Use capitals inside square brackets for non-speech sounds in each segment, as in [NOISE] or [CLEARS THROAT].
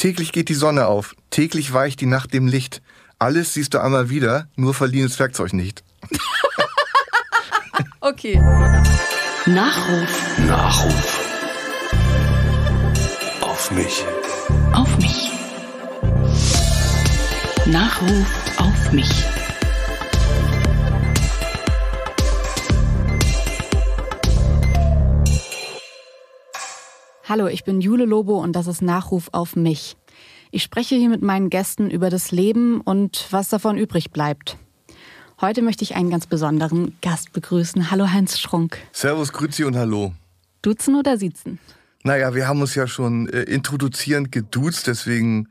Täglich geht die Sonne auf, täglich weicht die Nacht dem Licht. Alles siehst du einmal wieder, nur verliehenes Werkzeug nicht. [LAUGHS] okay. Nachruf. Nachruf. Auf mich. Auf mich. Nachruf auf mich. Hallo, ich bin Jule Lobo und das ist Nachruf auf mich. Ich spreche hier mit meinen Gästen über das Leben und was davon übrig bleibt. Heute möchte ich einen ganz besonderen Gast begrüßen. Hallo Heinz Schrunk. Servus, Grüzi und hallo. Duzen oder siezen? Naja, wir haben uns ja schon äh, introduzierend geduzt, deswegen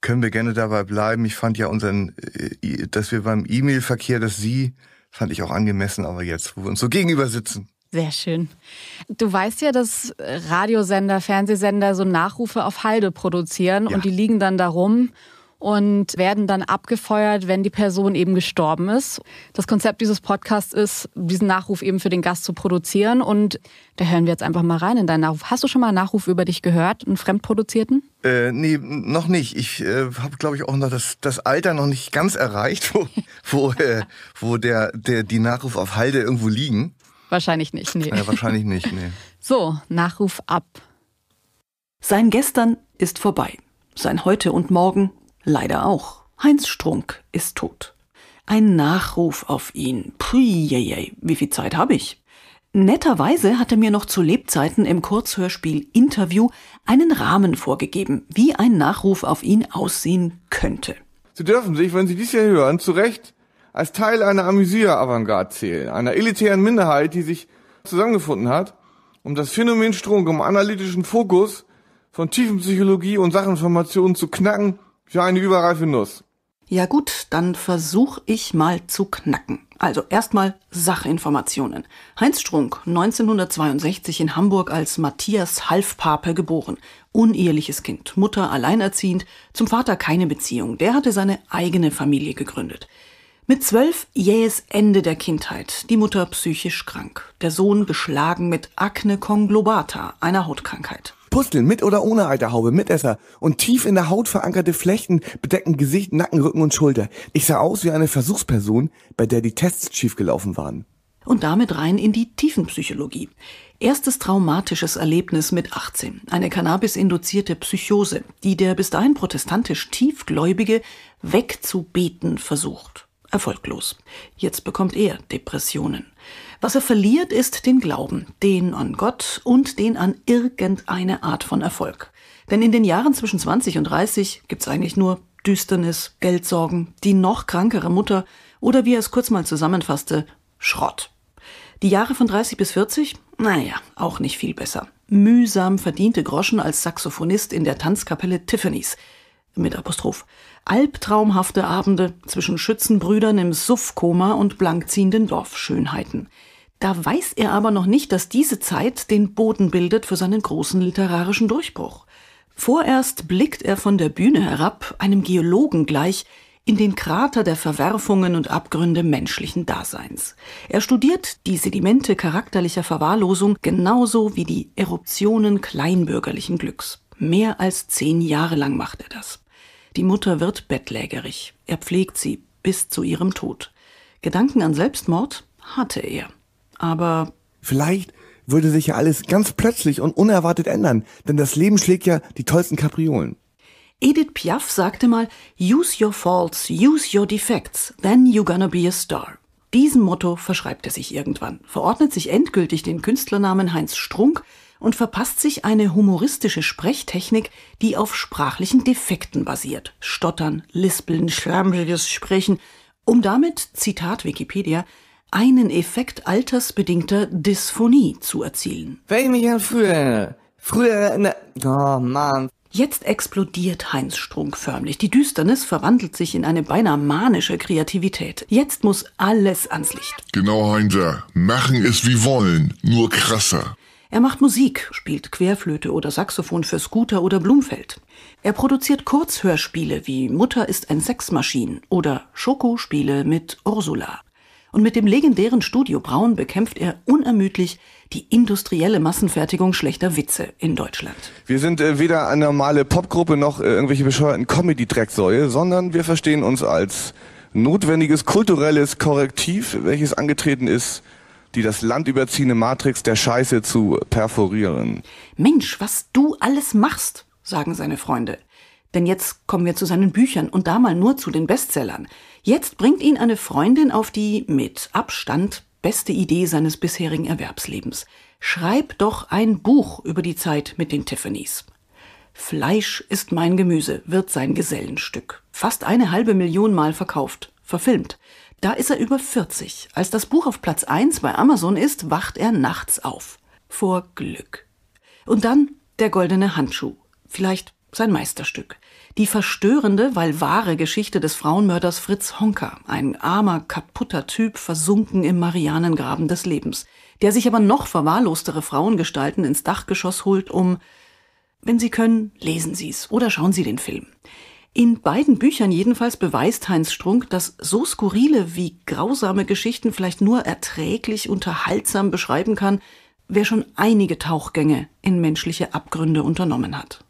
können wir gerne dabei bleiben. Ich fand ja unseren, äh, dass wir beim E-Mail-Verkehr das Sie, fand ich auch angemessen, aber jetzt, wo wir uns so gegenüber sitzen. Sehr schön. Du weißt ja, dass Radiosender, Fernsehsender so Nachrufe auf Halde produzieren ja. und die liegen dann darum und werden dann abgefeuert, wenn die Person eben gestorben ist. Das Konzept dieses Podcasts ist, diesen Nachruf eben für den Gast zu produzieren und da hören wir jetzt einfach mal rein in deinen Nachruf. Hast du schon mal einen Nachruf über dich gehört, einen fremdproduzierten? Äh, nee, noch nicht. Ich äh, habe, glaube ich, auch noch das, das Alter noch nicht ganz erreicht, wo, wo, äh, wo der, der, die Nachrufe auf Halde irgendwo liegen. Wahrscheinlich nicht, nee. Ja, wahrscheinlich nicht, nee. [LAUGHS] So, Nachruf ab. Sein Gestern ist vorbei. Sein Heute und Morgen leider auch. Heinz Strunk ist tot. Ein Nachruf auf ihn. Puh, wie viel Zeit habe ich? Netterweise hatte mir noch zu Lebzeiten im Kurzhörspiel Interview einen Rahmen vorgegeben, wie ein Nachruf auf ihn aussehen könnte. Sie dürfen sich, wenn Sie dies hier hören, zu Recht als Teil einer Amüsier-Avantgarde zählen, einer elitären Minderheit, die sich zusammengefunden hat, um das Phänomen Strunk um analytischen Fokus von tiefen Psychologie und Sachinformationen zu knacken für eine überreife Nuss. Ja gut, dann versuch ich mal zu knacken. Also erstmal Sachinformationen. Heinz Strunk, 1962 in Hamburg als Matthias Halfpape geboren. Uneheliches Kind, Mutter alleinerziehend, zum Vater keine Beziehung. Der hatte seine eigene Familie gegründet. Mit zwölf jähes Ende der Kindheit, die Mutter psychisch krank, der Sohn geschlagen mit Akne conglobata, einer Hautkrankheit. Pusteln mit oder ohne Alterhaube, Mitesser und tief in der Haut verankerte Flechten bedecken Gesicht, Nacken, Rücken und Schulter. Ich sah aus wie eine Versuchsperson, bei der die Tests schiefgelaufen waren. Und damit rein in die Tiefenpsychologie. Erstes traumatisches Erlebnis mit 18, eine Cannabis-induzierte Psychose, die der bis dahin protestantisch Tiefgläubige wegzubeten versucht. Erfolglos. Jetzt bekommt er Depressionen. Was er verliert, ist den Glauben, den an Gott und den an irgendeine Art von Erfolg. Denn in den Jahren zwischen 20 und 30 gibt es eigentlich nur Düsternis, Geldsorgen, die noch krankere Mutter oder wie er es kurz mal zusammenfasste, Schrott. Die Jahre von 30 bis 40? Naja, auch nicht viel besser. Mühsam verdiente Groschen als Saxophonist in der Tanzkapelle Tiffany's. Mit Apostroph albtraumhafte Abende zwischen Schützenbrüdern im Suffkoma und blankziehenden Dorfschönheiten. Da weiß er aber noch nicht, dass diese Zeit den Boden bildet für seinen großen literarischen Durchbruch. Vorerst blickt er von der Bühne herab, einem Geologen gleich, in den Krater der Verwerfungen und Abgründe menschlichen Daseins. Er studiert die Sedimente charakterlicher Verwahrlosung genauso wie die Eruptionen kleinbürgerlichen Glücks. Mehr als zehn Jahre lang macht er das. Die Mutter wird bettlägerig. Er pflegt sie bis zu ihrem Tod. Gedanken an Selbstmord hatte er. Aber. Vielleicht würde sich ja alles ganz plötzlich und unerwartet ändern, denn das Leben schlägt ja die tollsten Kapriolen. Edith Piaf sagte mal, Use your faults, use your defects, then you're gonna be a star. Diesem Motto verschreibt er sich irgendwann, verordnet sich endgültig den Künstlernamen Heinz Strunk, und verpasst sich eine humoristische Sprechtechnik, die auf sprachlichen Defekten basiert. Stottern, Lispeln, schlammiges Sprechen, um damit, Zitat Wikipedia, einen Effekt altersbedingter Dysphonie zu erzielen. Wenn ich mich an früher, früher, ne, oh Mann. Jetzt explodiert Heinz Strunk förmlich. Die Düsternis verwandelt sich in eine beinahe manische Kreativität. Jetzt muss alles ans Licht. Genau, Heinzer. Machen ist wie wollen, nur krasser. Er macht Musik, spielt Querflöte oder Saxophon für Scooter oder Blumfeld. Er produziert Kurzhörspiele wie Mutter ist ein Sexmaschin oder Schokospiele mit Ursula. Und mit dem legendären Studio Braun bekämpft er unermüdlich die industrielle Massenfertigung schlechter Witze in Deutschland. Wir sind äh, weder eine normale Popgruppe noch äh, irgendwelche bescheuerten Comedy-Drecksäue, sondern wir verstehen uns als notwendiges kulturelles Korrektiv, welches angetreten ist, die das Land überziehende Matrix der Scheiße zu perforieren. Mensch, was du alles machst, sagen seine Freunde. Denn jetzt kommen wir zu seinen Büchern und da mal nur zu den Bestsellern. Jetzt bringt ihn eine Freundin auf die mit Abstand beste Idee seines bisherigen Erwerbslebens. Schreib doch ein Buch über die Zeit mit den Tiffany's. Fleisch ist mein Gemüse wird sein Gesellenstück. Fast eine halbe Million Mal verkauft, verfilmt. Da ist er über 40. Als das Buch auf Platz 1 bei Amazon ist, wacht er nachts auf. Vor Glück. Und dann der goldene Handschuh. Vielleicht sein Meisterstück. Die verstörende, weil wahre Geschichte des Frauenmörders Fritz Honka, ein armer, kaputter Typ, versunken im Marianengraben des Lebens, der sich aber noch verwahrlostere Frauengestalten ins Dachgeschoss holt, um, wenn Sie können, lesen Sie's oder schauen Sie den Film. In beiden Büchern jedenfalls beweist Heinz Strunk, dass so skurrile wie grausame Geschichten vielleicht nur erträglich unterhaltsam beschreiben kann, wer schon einige Tauchgänge in menschliche Abgründe unternommen hat.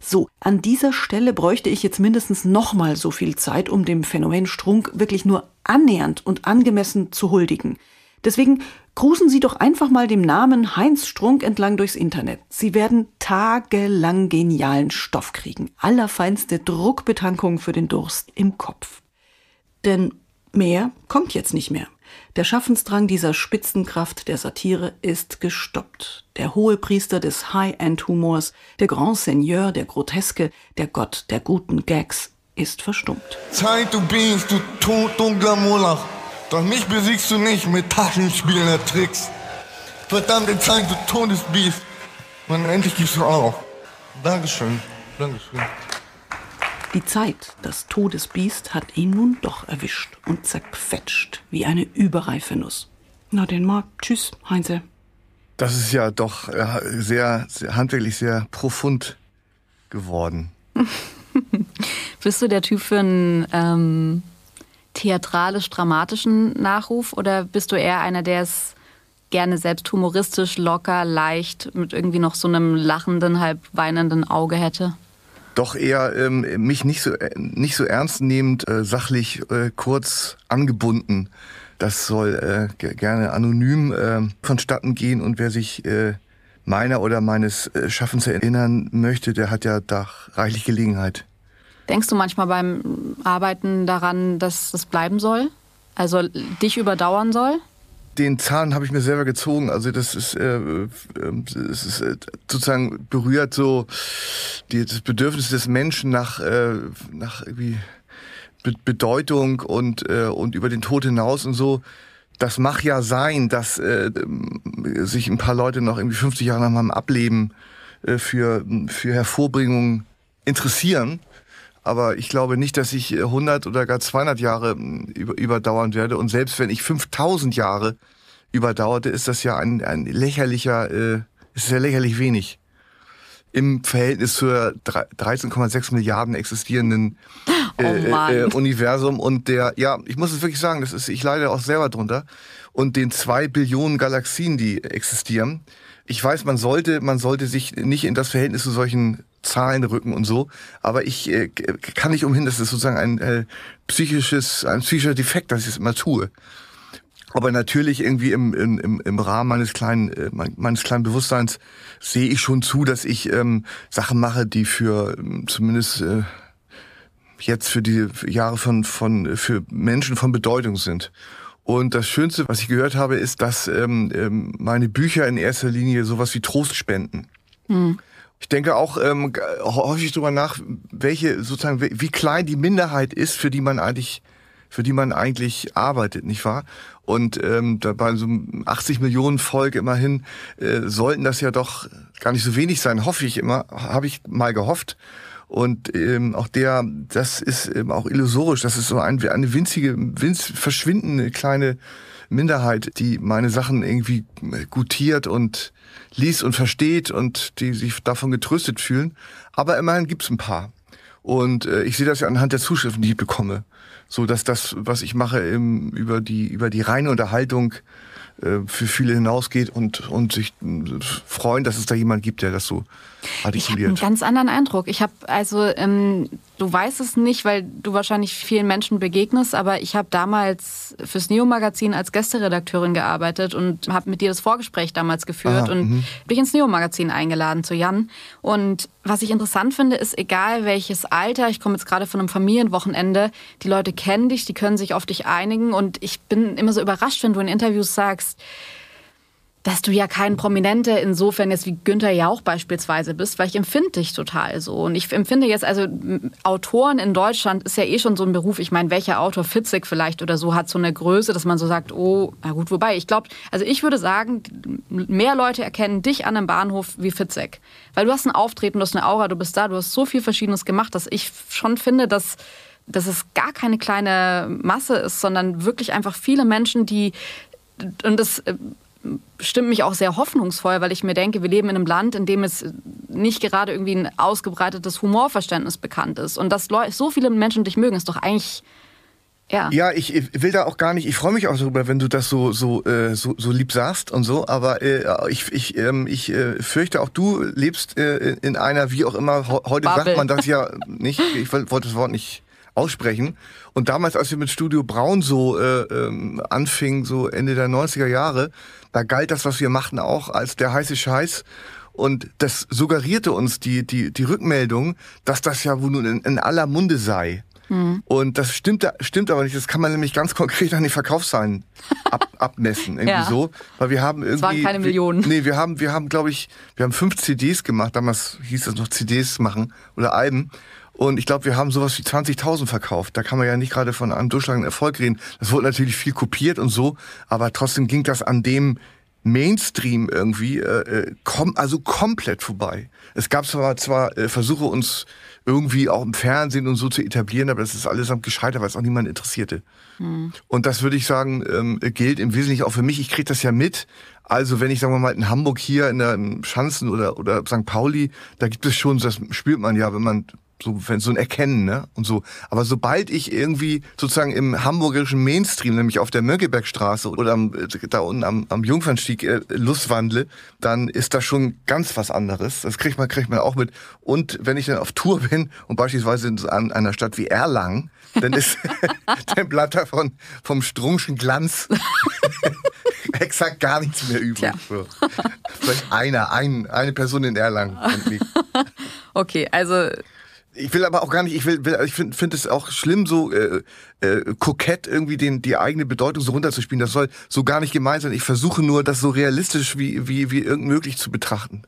So, an dieser Stelle bräuchte ich jetzt mindestens nochmal so viel Zeit, um dem Phänomen Strunk wirklich nur annähernd und angemessen zu huldigen. Deswegen Grusen Sie doch einfach mal dem Namen Heinz Strunk entlang durchs Internet. Sie werden tagelang genialen Stoff kriegen. Allerfeinste Druckbetankung für den Durst im Kopf. Denn mehr kommt jetzt nicht mehr. Der Schaffensdrang dieser Spitzenkraft der Satire ist gestoppt. Der hohe Priester des High-End-Humors, der Grand Seigneur der Groteske, der Gott der guten Gags ist verstummt. Zeit, du Beans, du Tod und Glamourlach. Doch mich besiegst du nicht mit Taschenspieler Tricks. Verdammte Zeit, du Todesbiest. Und endlich gibst du auf. Dankeschön. Dankeschön. Die Zeit, das Todesbiest, hat ihn nun doch erwischt und zerquetscht wie eine überreife Nuss. Na den mal, tschüss, Heinze. Das ist ja doch äh, sehr, sehr handwerklich sehr profund geworden. [LAUGHS] Bist du der Typ für ein ähm, theatralisch-dramatischen Nachruf oder bist du eher einer, der es gerne selbst humoristisch, locker, leicht, mit irgendwie noch so einem lachenden, halb weinenden Auge hätte? Doch eher ähm, mich nicht so, äh, nicht so ernst nehmend, äh, sachlich, äh, kurz angebunden. Das soll äh, gerne anonym äh, vonstatten gehen und wer sich äh, meiner oder meines äh, Schaffens erinnern möchte, der hat ja da reichlich Gelegenheit. Denkst du manchmal beim Arbeiten daran, dass das bleiben soll? Also dich überdauern soll? Den Zahn habe ich mir selber gezogen. Also das ist, äh, das äh, ist äh, sozusagen berührt so die, das Bedürfnis des Menschen nach, äh, nach irgendwie Be Bedeutung und, äh, und über den Tod hinaus und so das mag ja sein, dass äh, sich ein paar Leute noch irgendwie 50 Jahre nach meinem Ableben äh, für, für Hervorbringungen interessieren aber ich glaube nicht, dass ich 100 äh, oder gar 200 Jahre hm, überdauern werde. Und selbst wenn ich 5000 Jahre überdauerte, ist das ja ein, ein lächerlicher, äh, ist ja lächerlich wenig im Verhältnis zur 13,6 Milliarden existierenden oh äh, oh äh, Universum und der, ja, ich muss es wirklich sagen, das ist, ich leide auch selber drunter und den zwei Billionen Galaxien, die existieren. Ich weiß, man sollte, man sollte sich nicht in das Verhältnis zu solchen Zahlenrücken und so. Aber ich äh, kann nicht umhin, das ist sozusagen ein äh, psychisches, ein psychischer Defekt, dass ich es das immer tue. Aber natürlich irgendwie im, im, im Rahmen meines kleinen, äh, meines kleinen Bewusstseins sehe ich schon zu, dass ich ähm, Sachen mache, die für ähm, zumindest äh, jetzt für die Jahre von, von für Menschen von Bedeutung sind. Und das Schönste, was ich gehört habe, ist, dass ähm, ähm meine Bücher in erster Linie sowas wie Trost spenden. Mhm. Ich denke auch ähm, häufig drüber nach, welche sozusagen wie klein die Minderheit ist, für die man eigentlich für die man eigentlich arbeitet, nicht wahr? Und ähm, da bei so einem 80 Millionen Volk immerhin äh, sollten das ja doch gar nicht so wenig sein, hoffe ich immer, habe ich mal gehofft. Und ähm, auch der, das ist eben ähm, auch illusorisch, das ist so ein, eine winzige, winz, verschwindende kleine Minderheit, die meine Sachen irgendwie äh, gutiert und liest und versteht und die sich davon getröstet fühlen. Aber immerhin gibt's ein paar. Und äh, ich sehe das ja anhand der Zuschriften, die ich bekomme. So dass das, was ich mache, im, über, die, über die reine Unterhaltung äh, für viele hinausgeht und, und sich äh, freuen, dass es da jemand gibt, der das so ich habe einen ganz anderen Eindruck. Ich habe also, ähm, du weißt es nicht, weil du wahrscheinlich vielen Menschen begegnest, aber ich habe damals fürs Neo-Magazin als Gästeredakteurin gearbeitet und habe mit dir das Vorgespräch damals geführt ah, und mh. dich ins Neo-Magazin eingeladen zu Jan. Und was ich interessant finde, ist, egal welches Alter, ich komme jetzt gerade von einem Familienwochenende, die Leute kennen dich, die können sich auf dich einigen und ich bin immer so überrascht, wenn du in Interviews sagst, dass du ja kein Prominenter insofern jetzt wie Günther Jauch beispielsweise bist, weil ich empfinde dich total so. Und ich empfinde jetzt, also Autoren in Deutschland ist ja eh schon so ein Beruf. Ich meine, welcher Autor, Fitzig vielleicht oder so, hat so eine Größe, dass man so sagt, oh, na gut, wobei, ich glaube, also ich würde sagen, mehr Leute erkennen dich an einem Bahnhof wie Fitzek. Weil du hast ein Auftreten, du hast eine Aura, du bist da, du hast so viel Verschiedenes gemacht, dass ich schon finde, dass dass es gar keine kleine Masse ist, sondern wirklich einfach viele Menschen, die und das äh, stimmt mich auch sehr hoffnungsvoll, weil ich mir denke, wir leben in einem Land, in dem es nicht gerade irgendwie ein ausgebreitetes Humorverständnis bekannt ist. Und dass so viele Menschen dich mögen, ist doch eigentlich ja. ja, ich, will da auch gar nicht, ich freue mich auch darüber, wenn du das so, so, äh, so, so lieb sagst und so, aber äh, ich, ich, ähm, ich äh, fürchte auch, du lebst äh, in einer, wie auch immer, heute Bubble. sagt man das ja [LAUGHS] nicht, ich wollte das Wort nicht aussprechen. Und damals, als wir mit Studio Braun so äh, ähm, anfingen, so Ende der 90er Jahre, da galt das, was wir machten, auch als der heiße Scheiß. Und das suggerierte uns die, die, die Rückmeldung, dass das ja wohl nun in, in aller Munde sei. Mhm. Und das stimmt, stimmt aber nicht. Das kann man nämlich ganz konkret an den Verkaufszahlen [LAUGHS] ab, abmessen. Irgendwie ja. so. Weil wir haben irgendwie. Es waren keine Millionen. Wir, nee, wir haben, wir haben, glaube ich, wir haben fünf CDs gemacht. Damals hieß das noch CDs machen oder Alben. Und ich glaube, wir haben sowas wie 20.000 verkauft. Da kann man ja nicht gerade von einem durchschlagenden Erfolg reden. Das wurde natürlich viel kopiert und so, aber trotzdem ging das an dem Mainstream irgendwie äh, äh, kom also komplett vorbei. Es gab zwar, zwar äh, Versuche, uns irgendwie auch im Fernsehen und so zu etablieren, aber das ist allesamt gescheitert, weil es auch niemand interessierte. Hm. Und das würde ich sagen, ähm, gilt im Wesentlichen auch für mich. Ich kriege das ja mit. Also wenn ich, sagen wir mal, in Hamburg hier in der Schanzen oder, oder St. Pauli, da gibt es schon, das spürt man ja, wenn man so, so ein Erkennen, ne? Und so. Aber sobald ich irgendwie sozusagen im hamburgischen Mainstream, nämlich auf der Mönckebergstraße oder am, äh, da unten am, am Jungfernstieg äh, Lustwandle, dann ist das schon ganz was anderes. Das kriegt man, kriegt man auch mit. Und wenn ich dann auf Tour [LAUGHS] bin und beispielsweise in an einer Stadt wie Erlangen, dann ist [LAUGHS] dann bleibt davon vom strungschen Glanz [LAUGHS] exakt gar nichts mehr übrig. Vielleicht einer, ein, eine Person in Erlangen. okay, also ich will aber auch gar nicht, ich will, ich finde find es auch schlimm, so äh, äh, kokett irgendwie den, die eigene Bedeutung so runterzuspielen. Das soll so gar nicht gemeint sein. Ich versuche nur, das so realistisch wie, wie, wie irgend möglich zu betrachten.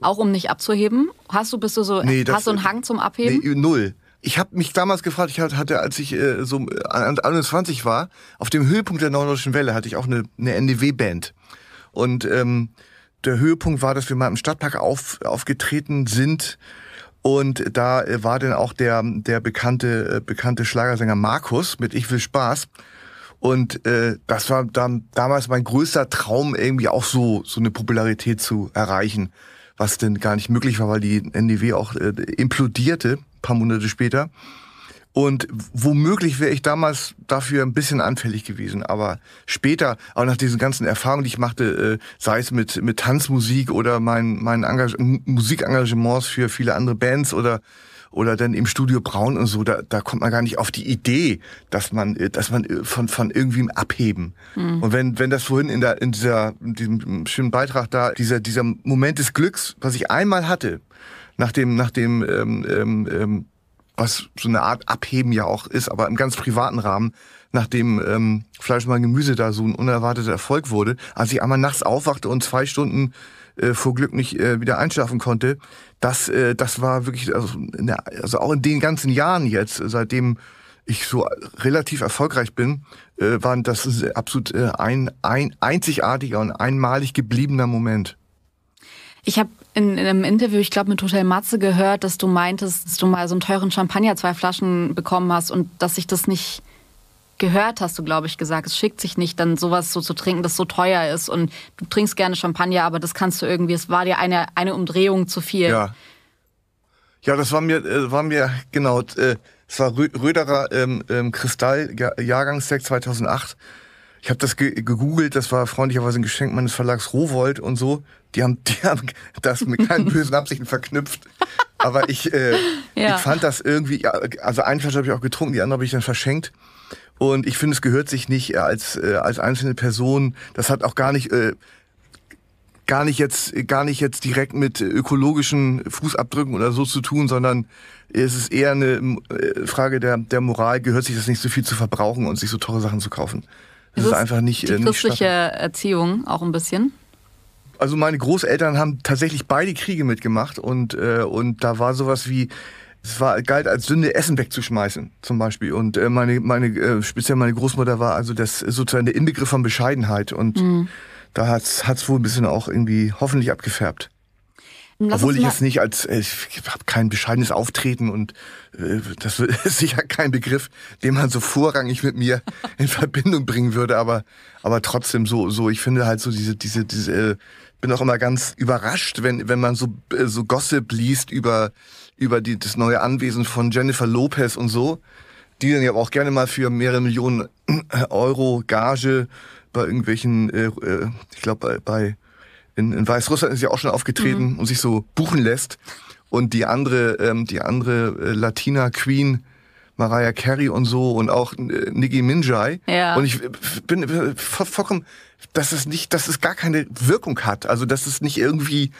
Auch um nicht abzuheben? Hast du, bist du so, nee, hast du einen äh, Hang zum Abheben? Nee, null. Ich habe mich damals gefragt, ich hatte, als ich äh, so 21 äh, war, auf dem Höhepunkt der Norddeutschen Welle hatte ich auch eine, eine NDW-Band. Und ähm, der Höhepunkt war, dass wir mal im Stadtpark auf, aufgetreten sind und da äh, war dann auch der, der bekannte, äh, bekannte Schlagersänger Markus mit Ich will Spaß. Und äh, das war dann, damals mein größter Traum, irgendwie auch so, so eine Popularität zu erreichen, was denn gar nicht möglich war, weil die NDW auch äh, implodierte, paar Monate später. Und womöglich wäre ich damals dafür ein bisschen anfällig gewesen. Aber später, auch nach diesen ganzen Erfahrungen, die ich machte, äh, sei es mit, mit Tanzmusik oder meinen mein, Musikengagements für viele andere Bands oder oder dann im Studio Braun und so, da, da kommt man gar nicht auf die Idee, dass man, äh, dass man äh, von, von irgendwem abheben. Mhm. Und wenn, wenn das vorhin in, der, in, dieser, in diesem schönen Beitrag da, dieser, dieser Moment des Glücks, was ich einmal hatte, nach dem, nach dem ähm, ähm, ähm was so eine Art Abheben ja auch ist, aber im ganz privaten Rahmen, nachdem ähm, Fleisch mal Gemüse da so ein unerwarteter Erfolg wurde, als ich einmal nachts aufwachte und zwei Stunden äh, vor Glück nicht äh, wieder einschlafen konnte, das, äh, das war wirklich, also, in der, also auch in den ganzen Jahren jetzt, seitdem ich so relativ erfolgreich bin, äh, waren das absolut äh, ein, ein einzigartiger und einmalig gebliebener Moment. Ich habe in, in einem Interview, ich glaube mit Hotel Matze gehört, dass du meintest, dass du mal so einen teuren Champagner zwei Flaschen bekommen hast und dass sich das nicht gehört, hast du, glaube ich, gesagt. Es schickt sich nicht, dann sowas so zu trinken, das so teuer ist. Und du trinkst gerne Champagner, aber das kannst du irgendwie, es war dir eine, eine Umdrehung zu viel. Ja. Ja, das war mir, äh, war mir, genau, äh, es war Röderer ähm, ähm, Kristall, Jahrgangstag 2008. Ich habe das ge gegoogelt, das war freundlicherweise ein Geschenk meines Verlags Rowold und so. Die haben, die haben [LAUGHS] das mit keinen [LAUGHS] bösen Absichten verknüpft. Aber ich, äh, ja. ich fand das irgendwie, also eine Flasche habe ich auch getrunken, die andere habe ich dann verschenkt. Und ich finde, es gehört sich nicht äh, als, äh, als einzelne Person. Das hat auch gar nicht, äh, gar nicht jetzt, gar nicht jetzt direkt mit ökologischen Fußabdrücken oder so zu tun, sondern es ist eher eine äh, Frage der, der Moral, gehört sich das nicht so viel zu verbrauchen und sich so teure Sachen zu kaufen. Das ist, ist einfach nicht. Die äh, christliche nicht Erziehung auch ein bisschen. Also meine Großeltern haben tatsächlich beide Kriege mitgemacht und, äh, und da war sowas wie, es war, galt als Sünde, Essen wegzuschmeißen, zum Beispiel. Und äh, meine, meine, äh, speziell meine Großmutter war also das sozusagen der Inbegriff von Bescheidenheit und mhm. da hat's, hat's wohl ein bisschen auch irgendwie hoffentlich abgefärbt. Lass Obwohl ich es nicht als, äh, ich habe kein bescheidenes Auftreten und äh, das [LAUGHS] ist sicher kein Begriff, den man so vorrangig mit mir [LAUGHS] in Verbindung bringen würde, aber, aber trotzdem so, so, ich finde halt so diese, diese, diese, äh, bin auch immer ganz überrascht, wenn, wenn man so, äh, so Gossip liest über, über die, das neue Anwesen von Jennifer Lopez und so, die dann ja auch gerne mal für mehrere Millionen äh, Euro Gage bei irgendwelchen, äh, äh ich glaube, bei, bei in, in Weißrussland ist ja auch schon aufgetreten mhm. und sich so buchen lässt. Und die andere, ähm, die andere äh, Latina Queen, Mariah Carey und so und auch äh, Nicki Minjai. Ja. Und ich äh, bin äh, vollkommen, dass es nicht, dass es gar keine Wirkung hat. Also dass es nicht irgendwie,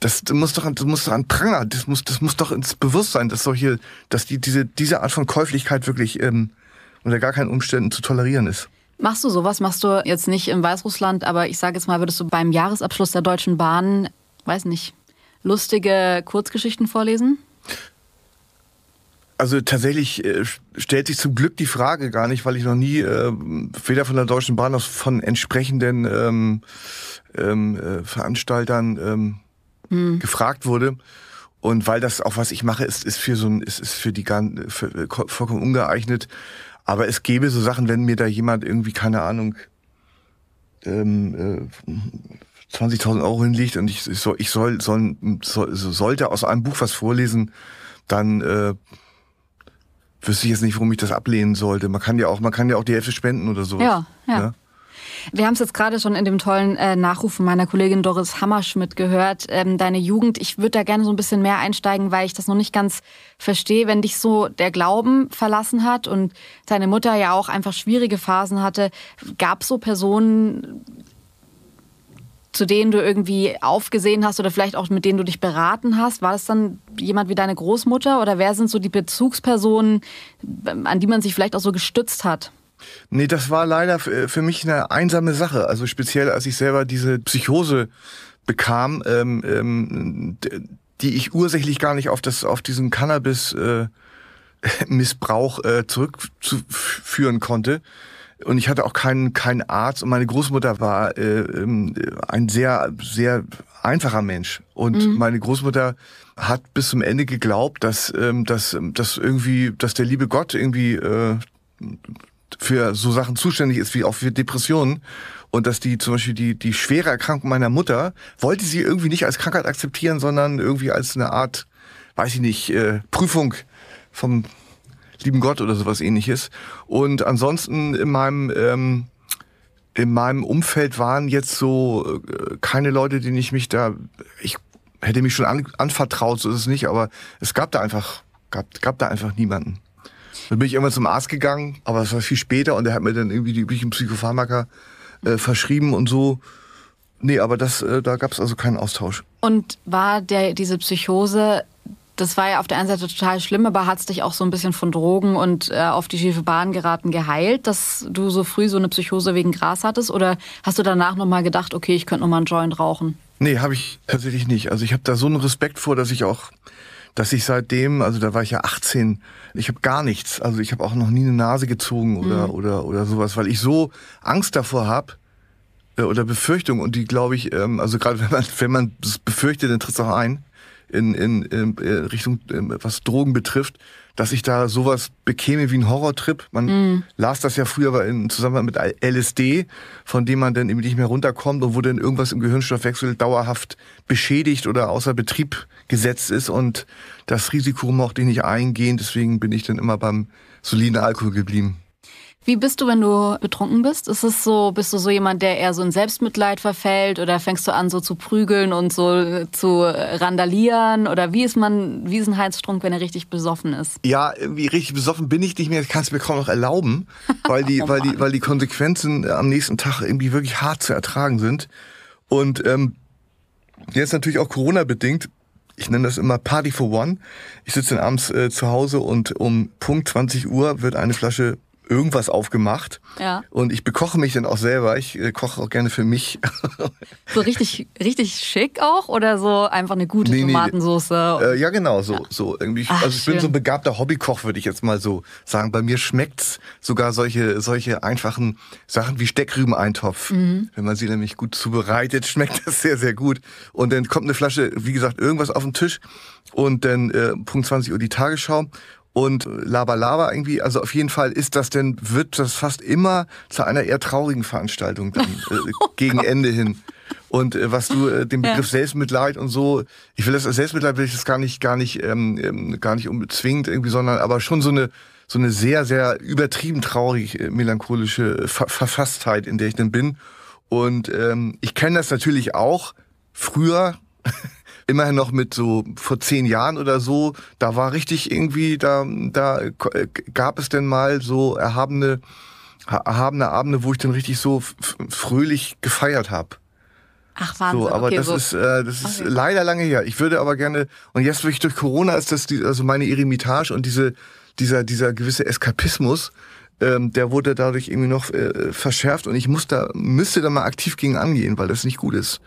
das muss doch, das muss doch an Pranger, das muss, das muss doch ins Bewusstsein, dass solche, dass die diese diese Art von Käuflichkeit wirklich ähm, unter gar keinen Umständen zu tolerieren ist. Machst du sowas? Machst du jetzt nicht in Weißrussland, aber ich sage jetzt mal, würdest du beim Jahresabschluss der Deutschen Bahn, weiß nicht, lustige Kurzgeschichten vorlesen? Also tatsächlich äh, stellt sich zum Glück die Frage gar nicht, weil ich noch nie äh, weder von der Deutschen Bahn noch von entsprechenden ähm, ähm, äh, Veranstaltern ähm, hm. gefragt wurde. Und weil das auch was ich mache, ist, ist für so ein, ist, ist für die Gan äh, vollkommen ungeeignet. Aber es gäbe so Sachen, wenn mir da jemand irgendwie, keine Ahnung, ähm, äh, 20.000 Euro hinlegt und ich, ich, soll, ich soll, soll, soll, sollte aus einem Buch was vorlesen, dann äh, wüsste ich jetzt nicht, warum ich das ablehnen sollte. Man kann ja auch, man kann ja auch die Hälfte spenden oder sowas. Ja, ja. ja? Ne? Wir haben es jetzt gerade schon in dem tollen äh, Nachruf von meiner Kollegin Doris Hammerschmidt gehört, ähm, deine Jugend. Ich würde da gerne so ein bisschen mehr einsteigen, weil ich das noch nicht ganz verstehe, wenn dich so der Glauben verlassen hat und deine Mutter ja auch einfach schwierige Phasen hatte. Gab es so Personen, zu denen du irgendwie aufgesehen hast oder vielleicht auch mit denen du dich beraten hast? War das dann jemand wie deine Großmutter oder wer sind so die Bezugspersonen, an die man sich vielleicht auch so gestützt hat? Nee, das war leider äh, für mich eine einsame Sache. Also speziell, als ich selber diese Psychose bekam, ähm, ähm, die ich ursächlich gar nicht auf, das, auf diesen Cannabis... Äh, [LAUGHS] Missbrauch äh, zurückführen konnte. Und ich hatte auch keinen, keinen Arzt und meine Großmutter war äh, äh, ein sehr, sehr einfacher Mensch. Und mhm. meine Großmutter hat bis zum Ende geglaubt, dass, ähm, dass, dass irgendwie, dass der liebe Gott irgendwie äh, für so Sachen zuständig ist, wie auch für Depressionen. Und dass die zum Beispiel die, die schwere Erkrankung meiner Mutter, wollte sie irgendwie nicht als Krankheit akzeptieren, sondern irgendwie als eine Art, weiß ich nicht, äh, Prüfung vom lieben Gott oder sowas ähnliches. Und ansonsten in meinem... Ähm, in meinem Umfeld waren jetzt so äh, keine Leute, denen ich mich da, ich hätte mich schon an, anvertraut, so ist es nicht, aber es gab da einfach, gab, gab da einfach niemanden. Dann bin ich irgendwann zum Arzt gegangen, aber es war viel später und der hat mir dann irgendwie die üblichen Psychopharmaka äh, verschrieben und so. Nee, aber das, äh, da gab es also keinen Austausch. Und war der, diese Psychose, das war ja auf der einen Seite total schlimm, aber hat es dich auch so ein bisschen von Drogen und äh, auf die schiefe Bahn geraten geheilt, dass du so früh so eine Psychose wegen Gras hattest? Oder hast du danach nochmal gedacht, okay, ich könnte nochmal einen Joint rauchen? Nee, habe ich tatsächlich nicht. Also ich habe da so einen Respekt vor, dass ich auch dass ich seitdem, also da war ich ja 18, ich habe gar nichts. Also ich habe auch noch nie eine Nase gezogen oder, mhm. oder, oder sowas, weil ich so Angst davor habe äh, oder Befürchtung und die glaube ich, ähm, also gerade [LAUGHS] wenn man, wenn man es befürchtet, dann tritt es auch ein in, in, in äh, Richtung, ähm, was Drogen betrifft dass ich da sowas bekäme wie ein Horrortrip. Man mm. las das ja früher aber in Zusammenhang mit LSD, von dem man dann eben nicht mehr runterkommt und wo dann irgendwas im Gehirnstoffwechsel dauerhaft beschädigt oder außer Betrieb gesetzt ist und das Risiko mochte ich nicht eingehen, deswegen bin ich dann immer beim soliden Alkohol geblieben. Wie bist du, wenn du betrunken bist? Ist es so, bist du so jemand, der eher so in Selbstmitleid verfällt oder fängst du an, so zu prügeln und so äh, zu randalieren? Oder wie ist man, wie ist ein Heinz-Strunk, wenn er richtig besoffen ist? Ja, irgendwie richtig besoffen bin ich nicht mehr, kann es mir kaum noch erlauben, [LAUGHS] weil die, oh weil die, weil die Konsequenzen am nächsten Tag irgendwie wirklich hart zu ertragen sind. Und ähm, jetzt natürlich auch Corona-bedingt, ich nenne das immer Party for One. Ich sitze dann abends äh, zu Hause und um Punkt 20 Uhr wird eine Flasche irgendwas aufgemacht. Ja. Und ich bekoche mich dann auch selber. Ich äh, koche auch gerne für mich. [LAUGHS] so richtig, richtig schick auch oder so einfach eine gute nee, Tomatensauce? Äh, ja, genau, so. Ja. so irgendwie. Ach, also ich schön. bin so ein begabter Hobbykoch, würde ich jetzt mal so sagen. Bei mir schmeckt's sogar solche, solche einfachen Sachen wie Steckrübeneintopf. Mhm. Wenn man sie nämlich gut zubereitet, schmeckt das sehr, sehr gut. Und dann kommt eine Flasche, wie gesagt, irgendwas auf den Tisch und dann äh, Punkt 20 Uhr die Tagesschau und Lava Lava irgendwie, also auf jeden Fall ist das denn, wird das fast immer zu einer eher traurigen Veranstaltung dann [LAUGHS] äh, oh gegen Gott. Ende hin. Und äh, was du äh, den Begriff ja. Selbstmitleid und so, ich will das Selbstmitleid will ich das gar nicht, gar nicht, ähm, ähm gar nicht unbezwingend irgendwie, sondern aber schon so eine so eine sehr, sehr übertrieben traurig äh, melancholische äh, Ver Verfasstheit, in der ich dann bin. Und ähm, ich kenne das natürlich auch früher. [LAUGHS] immerhin noch mit so vor zehn Jahren oder so, da war richtig irgendwie, da, da gab es denn mal so erhabene, erhabene Abende, wo ich dann richtig so fröhlich gefeiert habe. Ach, Wahnsinn. So, aber okay, das so. ist, äh, das ist okay. Oh, leider lange her. Ich würde aber gerne, und jetzt wirklich durch Corona ist das die, also meine Eremitage und diese, dieser, dieser gewisse Eskapismus, ähm, der wurde dadurch irgendwie noch äh, verschärft und ich muss da, müsste da mal aktiv gegen angehen, weil das nicht gut ist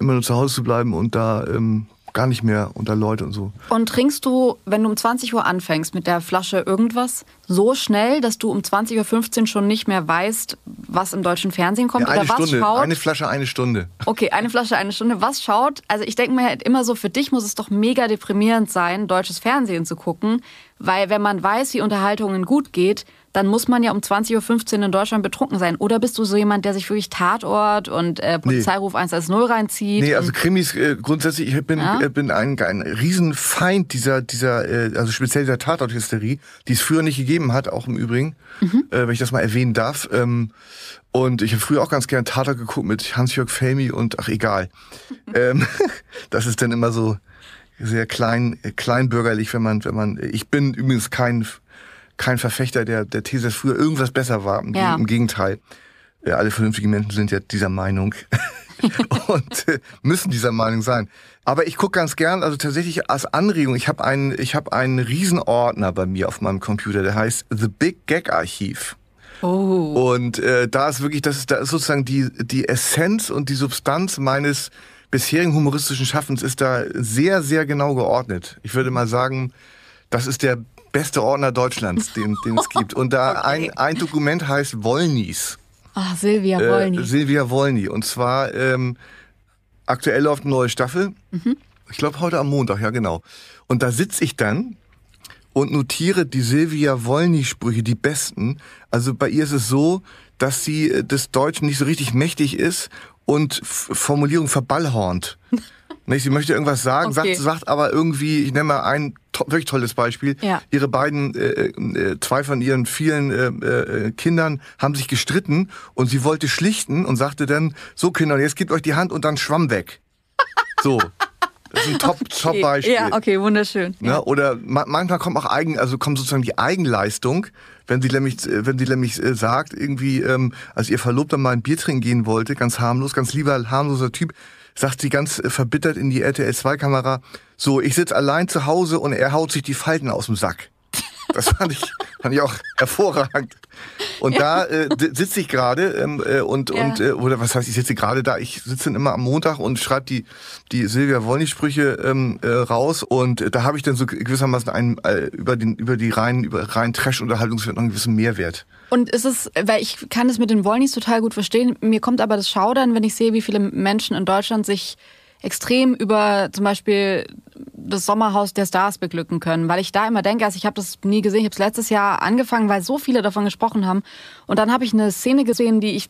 immer nur zu Hause zu bleiben und da ähm, gar nicht mehr unter Leute und so. Und trinkst du, wenn du um 20 Uhr anfängst mit der Flasche irgendwas, so schnell, dass du um 20.15 Uhr schon nicht mehr weißt, was im deutschen Fernsehen kommt ja, oder was Stunde, schaut? Eine Flasche, eine Stunde. Okay, eine Flasche, eine Stunde. Was schaut? Also ich denke mir halt immer so, für dich muss es doch mega deprimierend sein, deutsches Fernsehen zu gucken, weil wenn man weiß, wie Unterhaltungen gut geht, dann muss man ja um 20.15 Uhr in Deutschland betrunken sein. Oder bist du so jemand, der sich wirklich Tatort und äh, Polizeiruf 110 reinzieht? Nee, also Krimis äh, grundsätzlich, ich bin, ja? Äh, bin ein, ein Riesenfeind dieser, dieser äh, also speziell dieser Tatorthysterie, die es früher nicht gegeben hat, auch im Übrigen, mhm. äh, wenn ich das mal erwähnen darf. Ähm, und ich habe früher auch ganz gerne Tatort geguckt mit Hans-Jörg Felmi und ach egal. [LAUGHS] ähm, [LAUGHS] das ist dann immer so sehr klein, äh, kleinbürgerlich, wenn man, wenn man, äh, ich bin übrigens kein, kein Verfechter der, der These, dass früher irgendwas besser war. Im, ja. im Gegenteil. Ja, äh, alle vernünftigen Menschen sind ja dieser Meinung [LAUGHS] und äh, müssen dieser Meinung sein. Aber ich gucke ganz gern, also tatsächlich als Anregung, ich habe einen, ich habe einen Riesenordner bei mir auf meinem Computer, der heißt The Big Gag Archiv. Oh. Und äh, da ist wirklich, das ist, da ist sozusagen die, die Essenz und die Substanz meines bisherigen humoristischen Schaffens ist da sehr, sehr genau geordnet. Ich würde mal sagen, das ist der beste Ordner Deutschlands, den, es gibt. Und da [LAUGHS] okay. ein, ein Dokument heißt Wollnies. Ach, Silvia äh, Wollny. Äh, Silvia Wollny. Und zwar ähm, aktuell läuft eine neue Staffel. Mhm. Ich glaube heute am Montag, ja genau. Und da sitze ich dann und notiere die Silvia Wollny-Sprüche, die besten. Also bei ihr ist es so, dass sie äh, des Deutschen nicht so richtig mächtig ist und Formulierung verballhornt. [LAUGHS] Nicht? Sie möchte irgendwas sagen, okay. sagt, sagt aber irgendwie, ich nenne mal ein to wirklich tolles Beispiel. Ja. Ihre beiden, äh, äh, zwei von ihren vielen äh, äh, Kindern haben sich gestritten und sie wollte schlichten und sagte dann, so Kinder, jetzt gebt euch die Hand und dann schwamm weg. [LAUGHS] So. Das ist ein Top, okay. Top Beispiel. Ja, okay, wunderschön. Ne? Ja. Oder ma manchmal kommt auch eigen, also kommt sozusagen die Eigenleistung, wenn sie nämlich, äh, wenn sie nämlich äh, sagt, irgendwie, ähm, als ihr Verlobter mal ein Bier trinken gehen wollte, ganz harmlos, ganz lieber harmloser Typ, sagt sie ganz äh, verbittert in die RTL 2 Kamera, so, ich sitze allein zu Hause und er haut sich die Falten aus dem Sack. Das fand ich, fand ich auch hervorragend. Und da äh, sitze ich gerade ähm, äh, und, ja. und äh, oder was heißt, ich sitze gerade da, ich sitze dann immer am Montag und schreibe die, die Silvia Wollny-Sprüche ähm, äh, raus und äh, da habe ich dann so gewissermaßen einen äh, über, den, über die reinen, über reinen Trash-Unterhaltungswert noch einen gewissen Mehrwert. Und ist es, weil ich kann es mit den Wollnys total gut verstehen, mir kommt aber das Schaudern, wenn ich sehe, wie viele Menschen in Deutschland sich extrem über zum Beispiel das Sommerhaus der Stars beglücken können, weil ich da immer denke, also ich habe das nie gesehen, ich habe es letztes Jahr angefangen, weil so viele davon gesprochen haben und dann habe ich eine Szene gesehen, die ich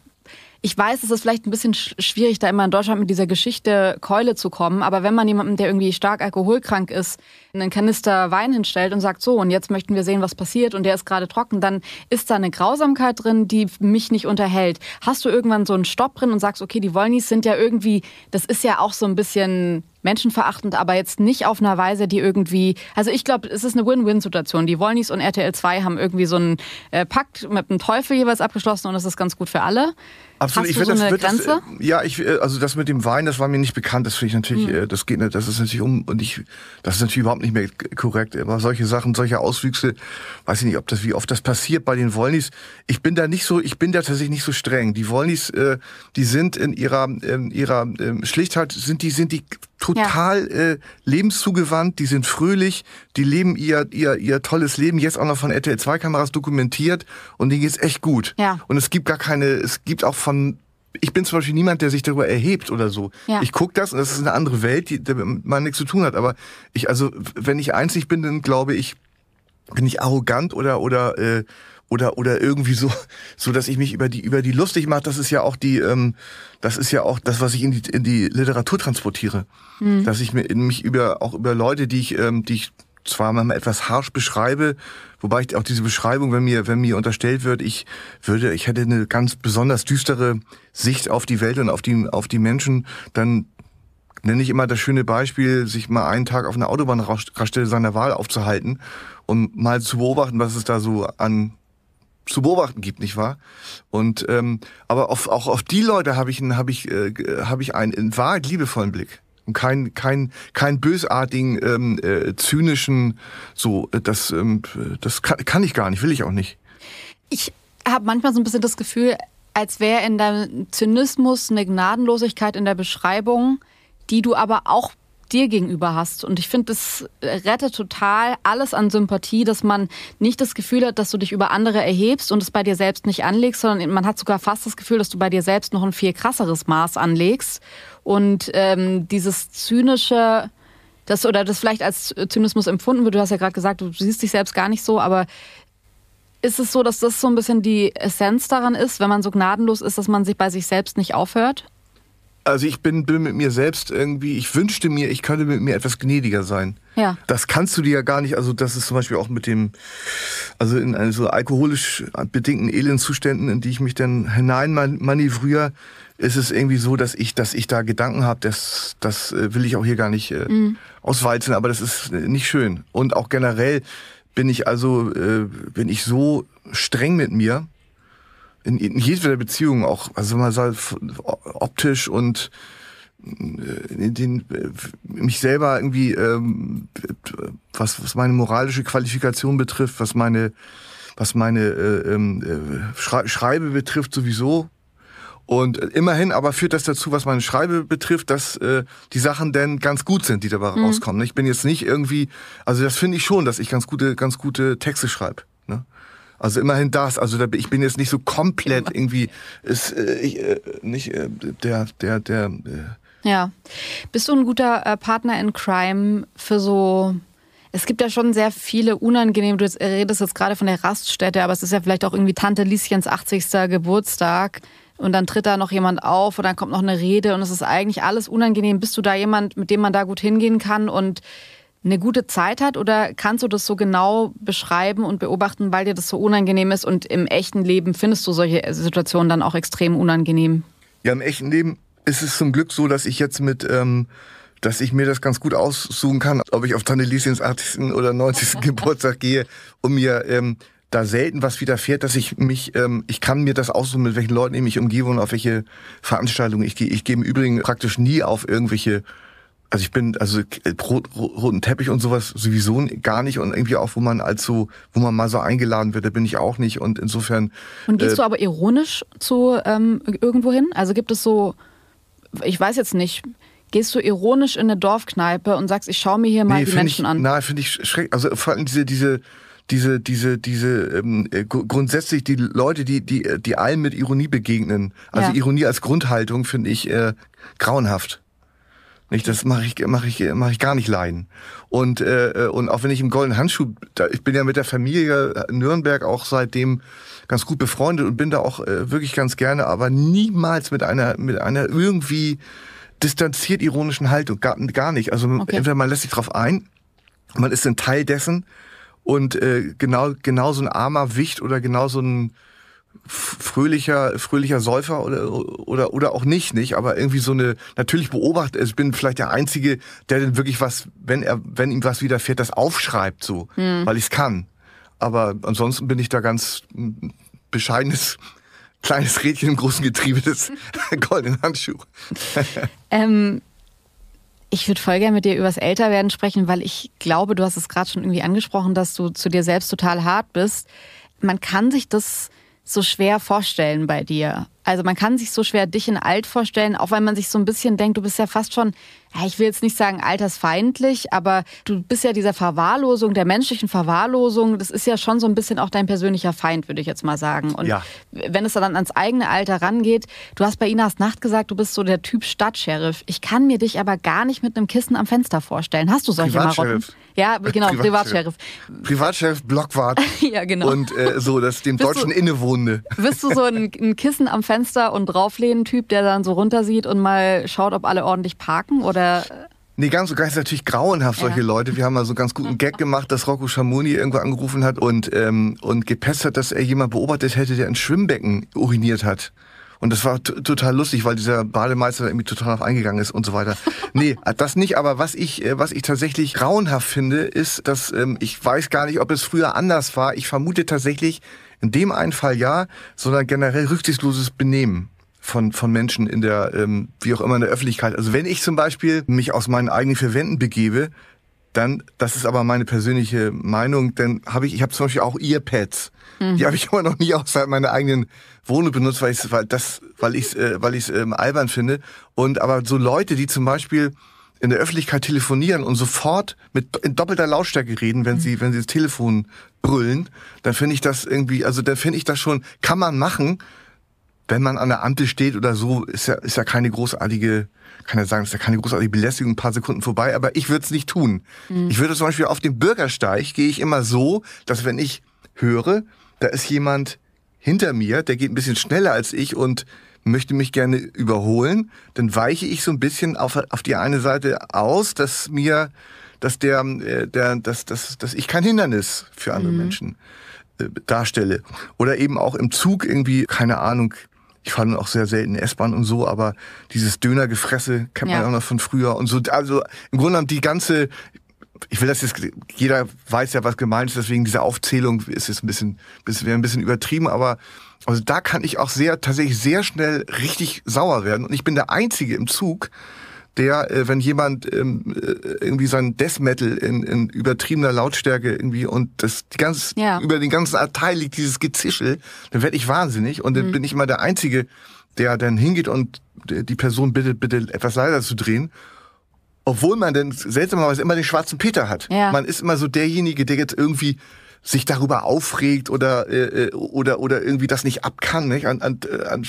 ich weiß, es ist vielleicht ein bisschen schwierig, da immer in Deutschland mit dieser Geschichte Keule zu kommen. Aber wenn man jemanden, der irgendwie stark alkoholkrank ist, in einen Kanister Wein hinstellt und sagt, so, und jetzt möchten wir sehen, was passiert, und der ist gerade trocken, dann ist da eine Grausamkeit drin, die mich nicht unterhält. Hast du irgendwann so einen Stopp drin und sagst, okay, die Wollnies sind ja irgendwie, das ist ja auch so ein bisschen menschenverachtend, aber jetzt nicht auf einer Weise, die irgendwie, also ich glaube, es ist eine Win-Win-Situation. Die Wollnis und RTL 2 haben irgendwie so einen äh, Pakt mit dem Teufel jeweils abgeschlossen und das ist ganz gut für alle. Absolut. Hast du ich so das, das, äh, ja, ich, äh, also das mit dem Wein, das war mir nicht bekannt. Das finde ich natürlich, mhm. das geht das ist natürlich um, und ich, das ist natürlich überhaupt nicht mehr korrekt. Aber solche Sachen, solche Auswüchse, weiß ich nicht, ob das, wie oft das passiert bei den Wollnis. Ich bin da nicht so, ich bin da tatsächlich nicht so streng. Die Wollnis, äh, die sind in ihrer, in ihrer ähm, Schlichtheit, sind die, sind die total ja. äh, lebenszugewandt, die sind fröhlich, die leben ihr, ihr, ihr tolles Leben, jetzt auch noch von RTL 2 Kameras dokumentiert und denen geht's echt gut. Ja. Und es gibt gar keine, es gibt auch von ich bin zum Beispiel niemand, der sich darüber erhebt oder so. Ja. Ich guck das und das ist eine andere Welt, die, die man nichts zu tun hat. Aber ich, also, wenn ich einzig bin, dann glaube ich, bin ich arrogant oder, oder äh, oder oder irgendwie so, [LAUGHS] so dass ich mich über die über die lustig mache. Das ist ja auch die, ähm, das ist ja auch das, was ich in die in die Literatur transportiere, mhm. dass ich mir, mich über auch über Leute, die ich ähm, die ich zwar manchmal etwas harsh beschreibe, wobei ich auch diese Beschreibung, wenn mir, wenn mir unterstellt wird, ich würde, ich hätte eine ganz besonders düstere Sicht auf die Welt und auf die, auf die Menschen, dann nenne ich immer das schöne Beispiel, sich mal einen Tag auf einer Autobahnraststelle seiner Wahl aufzuhalten und mal zu beobachten, was es da so an zu beobachten gibt, nicht wahr? Und ähm, aber auf, auch auf die Leute habe ich einen, ich, äh, äh, habe ich einen in Wahrheit liebevollen Blick und keinen, keinen, keinen bösartigen, ähm, äh, zynischen. So, äh, das, ähm, das kann, kann ich gar nicht, will ich auch nicht. Ich habe manchmal so ein bisschen das Gefühl, als wäre in deinem Zynismus eine Gnadenlosigkeit in der Beschreibung, die du aber auch dir gegenüber hast. Und ich finde, das rettet total alles an Sympathie, dass man nicht das Gefühl hat, dass du dich über andere erhebst und es bei dir selbst nicht anlegst, sondern man hat sogar fast das Gefühl, dass du bei dir selbst noch ein viel krasseres Maß anlegst. Und ähm, dieses zynische, das oder das vielleicht als Zynismus empfunden wird, du hast ja gerade gesagt, du siehst dich selbst gar nicht so, aber ist es so, dass das so ein bisschen die Essenz daran ist, wenn man so gnadenlos ist, dass man sich bei sich selbst nicht aufhört? Also ich bin, bin mit mir selbst irgendwie, ich wünschte mir, ich könnte mit mir etwas gnädiger sein. Ja. Das kannst du dir ja gar nicht, also das ist zum Beispiel auch mit dem, also in so also alkoholisch bedingten Elendzuständen, in die ich mich dann hinein ist es irgendwie so, dass ich, dass ich da Gedanken habe, das, das äh, will ich auch hier gar nicht äh, mhm. auswalzen, aber das ist äh, nicht schön. Und auch generell bin ich also, äh, bin ich so streng mit mir, in, in jeder Beziehung auch, also man soll optisch und äh, den, äh, mich selber irgendwie, ähm, was, was meine moralische Qualifikation betrifft, was meine, was meine äh, ähm, äh, Schreibe betrifft sowieso. Und immerhin aber führt das dazu, was meine Schreibe betrifft, dass äh, die Sachen denn ganz gut sind, die dabei mhm. rauskommen. Ich bin jetzt nicht irgendwie, also das finde ich schon, dass ich ganz gute, ganz gute Texte schreibe. Also immerhin das. Also ich bin jetzt nicht so komplett irgendwie ist, äh, ich, äh, nicht äh, der der der. Äh. Ja, bist du ein guter äh, Partner in Crime für so? Es gibt ja schon sehr viele unangenehme, du äh, redest jetzt gerade von der Raststätte, aber es ist ja vielleicht auch irgendwie Tante Lieschens 80. Geburtstag und dann tritt da noch jemand auf und dann kommt noch eine Rede und es ist eigentlich alles unangenehm. Bist du da jemand, mit dem man da gut hingehen kann und eine gute Zeit hat oder kannst du das so genau beschreiben und beobachten, weil dir das so unangenehm ist und im echten Leben findest du solche äh, Situationen dann auch extrem unangenehm? Ja, im echten Leben ist es zum Glück so, dass ich jetzt mit, ähm, dass ich mir das ganz gut aussuchen kann, ob ich auf Tante Lieschens 80. oder 90. [LAUGHS] Geburtstag gehe, und mir ähm, da selten was widerfährt, dass ich mich, ähm, ich kann mir das aussuchen, mit welchen Leuten ich mich umgebe und auf welche Veranstaltungen ich gehe. Ich gehe im Übrigen praktisch nie auf irgendwelche also ich bin, also roten Teppich und sowas sowieso gar nicht und irgendwie auch, wo man als so, wo man mal so eingeladen wird, da bin ich auch nicht und insofern. Und gehst äh, du aber ironisch zu ähm, irgendwo hin? Also gibt es so, ich weiß jetzt nicht, gehst du ironisch in eine Dorfkneipe und sagst, ich schaue mir hier mal nee, die Menschen ich, an? Nein, finde ich schrecklich. Also vor allem diese, diese, diese, diese, diese ähm, äh, grundsätzlich die Leute, die, die, die allen mit Ironie begegnen. Also ja. Ironie als Grundhaltung finde ich äh, grauenhaft. Nicht, das mache ich, mach ich, mach ich gar nicht leiden. Und äh, äh, und auch wenn ich im goldenen Handschuh, da, ich bin ja mit der Familie äh, Nürnberg auch seitdem ganz gut befreundet und bin da auch äh, wirklich ganz gerne, aber niemals mit einer mit einer irgendwie distanziert ironischen Haltung, gar, gar nicht. Also okay. entweder man lässt sich drauf ein, man ist ein Teil dessen und äh, genau genau so ein armer Wicht oder genau so ein fröhlicher, fröhlicher Säufer oder, oder, oder auch nicht, nicht, aber irgendwie so eine, natürlich beobachte, ich bin vielleicht der Einzige, der denn wirklich was, wenn er, wenn ihm was widerfährt, das aufschreibt, so, mhm. weil ich es kann. Aber ansonsten bin ich da ganz bescheidenes, kleines Rädchen im großen Getriebe des [LAUGHS] goldenen Handschuhs ähm, [LAUGHS] ich würde voll gerne mit dir übers Älterwerden sprechen, weil ich glaube, du hast es gerade schon irgendwie angesprochen, dass du zu dir selbst total hart bist. Man kann sich das so schwer vorstellen bei dir? Also man kann sich so schwer dich in alt vorstellen, auch wenn man sich so ein bisschen denkt, du bist ja fast schon, ich will jetzt nicht sagen altersfeindlich, aber du bist ja dieser Verwahrlosung, der menschlichen Verwahrlosung, das ist ja schon so ein bisschen auch dein persönlicher Feind, würde ich jetzt mal sagen. Und ja. wenn es dann ans eigene Alter rangeht, du hast bei Inas Nacht gesagt, du bist so der Typ Stadtsheriff. Ich kann mir dich aber gar nicht mit einem Kissen am Fenster vorstellen. Hast du solche Marotten? Ja, genau, Privatsheriff. Privatsheriff, Blockwart. [LAUGHS] ja, genau. Und äh, so, das ist dem Deutschen du, innewohnende. bist du so ein, ein, Kissen am Fenster und drauflehnen-Typ, der dann so runtersieht und mal schaut, ob alle ordentlich parken oder... Nee, ganz so geil ist natürlich grauenhaft, solche ja. Leute. Wir haben mal so ganz guten Gag gemacht, dass Rocco Schamoni irgendwo angerufen hat und, ähm, und gepestet hat, dass er jemand beobachtet hätte, der ein Schwimmbecken uriniert hat. Und das war total lustig, weil dieser Bademeister irgendwie total auf eingegangen ist und so weiter. nee, [LAUGHS] das nicht. Aber was ich, äh, was ich tatsächlich grauenhaft finde, ist, dass ähm, ich weiß gar nicht, ob es früher anders war. Ich vermute tatsächlich in dem einen Fall ja, sondern generell rücksichtsloses Benehmen von, von Menschen in der, ähm, wie auch immer, in der Öffentlichkeit. Also wenn ich zum Beispiel mich aus meinen eigenen Verwänden begebe, dann, das ist aber meine persönliche Meinung, dann habe ich, ich habe zum Beispiel auch Earpads hm. Die habe ich immer noch nie außerhalb meiner eigenen Wohnung benutzt, weil ich weil das, weil ich äh, weil ich ähm, albern finde. Und aber so Leute, die zum Beispiel in der Öffentlichkeit telefonieren und sofort mit in doppelter Lautstärke reden, wenn mhm. sie wenn sie das Telefon brüllen, dann finde ich das irgendwie, also dann finde ich das schon, kann man machen, wenn man an der Ampel steht oder so, ist ja ist ja keine großartige kann ja sagen, ist ja keine großartige Belästigung, ein paar Sekunden vorbei, aber ich würde es nicht tun. Mhm. Ich würde zum Beispiel auf dem Bürgersteig gehe ich immer so, dass wenn ich höre, da ist jemand hinter mir, der geht ein bisschen schneller als ich und möchte mich gerne überholen, dann weiche ich so ein bisschen auf, auf die eine Seite aus, dass mir, dass der, äh, der, dass, dass, dass ich kein Hindernis für andere mhm. Menschen äh, darstelle. Oder eben auch im Zug irgendwie, keine Ahnung, ich fahre nun auch sehr selten S-Bahn und so, aber dieses Dönergefresse kennt man ja. auch noch von früher und so. Also im Grunde genommen die ganze ich will, dass jetzt jeder weiß ja, was gemeint ist, deswegen diese Aufzählung ist jetzt ein bisschen, wäre ein bisschen übertrieben, aber also da kann ich auch sehr tatsächlich sehr schnell richtig sauer werden und ich bin der einzige im Zug, der, äh, wenn jemand ähm, äh, irgendwie sein Death Metal in, in übertriebener Lautstärke irgendwie und das die ganz ja. über den ganzen Teil liegt dieses Gezischel, dann werde ich wahnsinnig und dann mhm. bin ich immer der einzige, der dann hingeht und äh, die Person bittet, bitte etwas leiser zu drehen obwohl man denn seltsamerweise immer den schwarzen Peter hat. Ja. Man ist immer so derjenige, der jetzt irgendwie sich darüber aufregt oder äh, äh oder oder irgendwie das nicht abkann. Nicht? An, an, äh, an,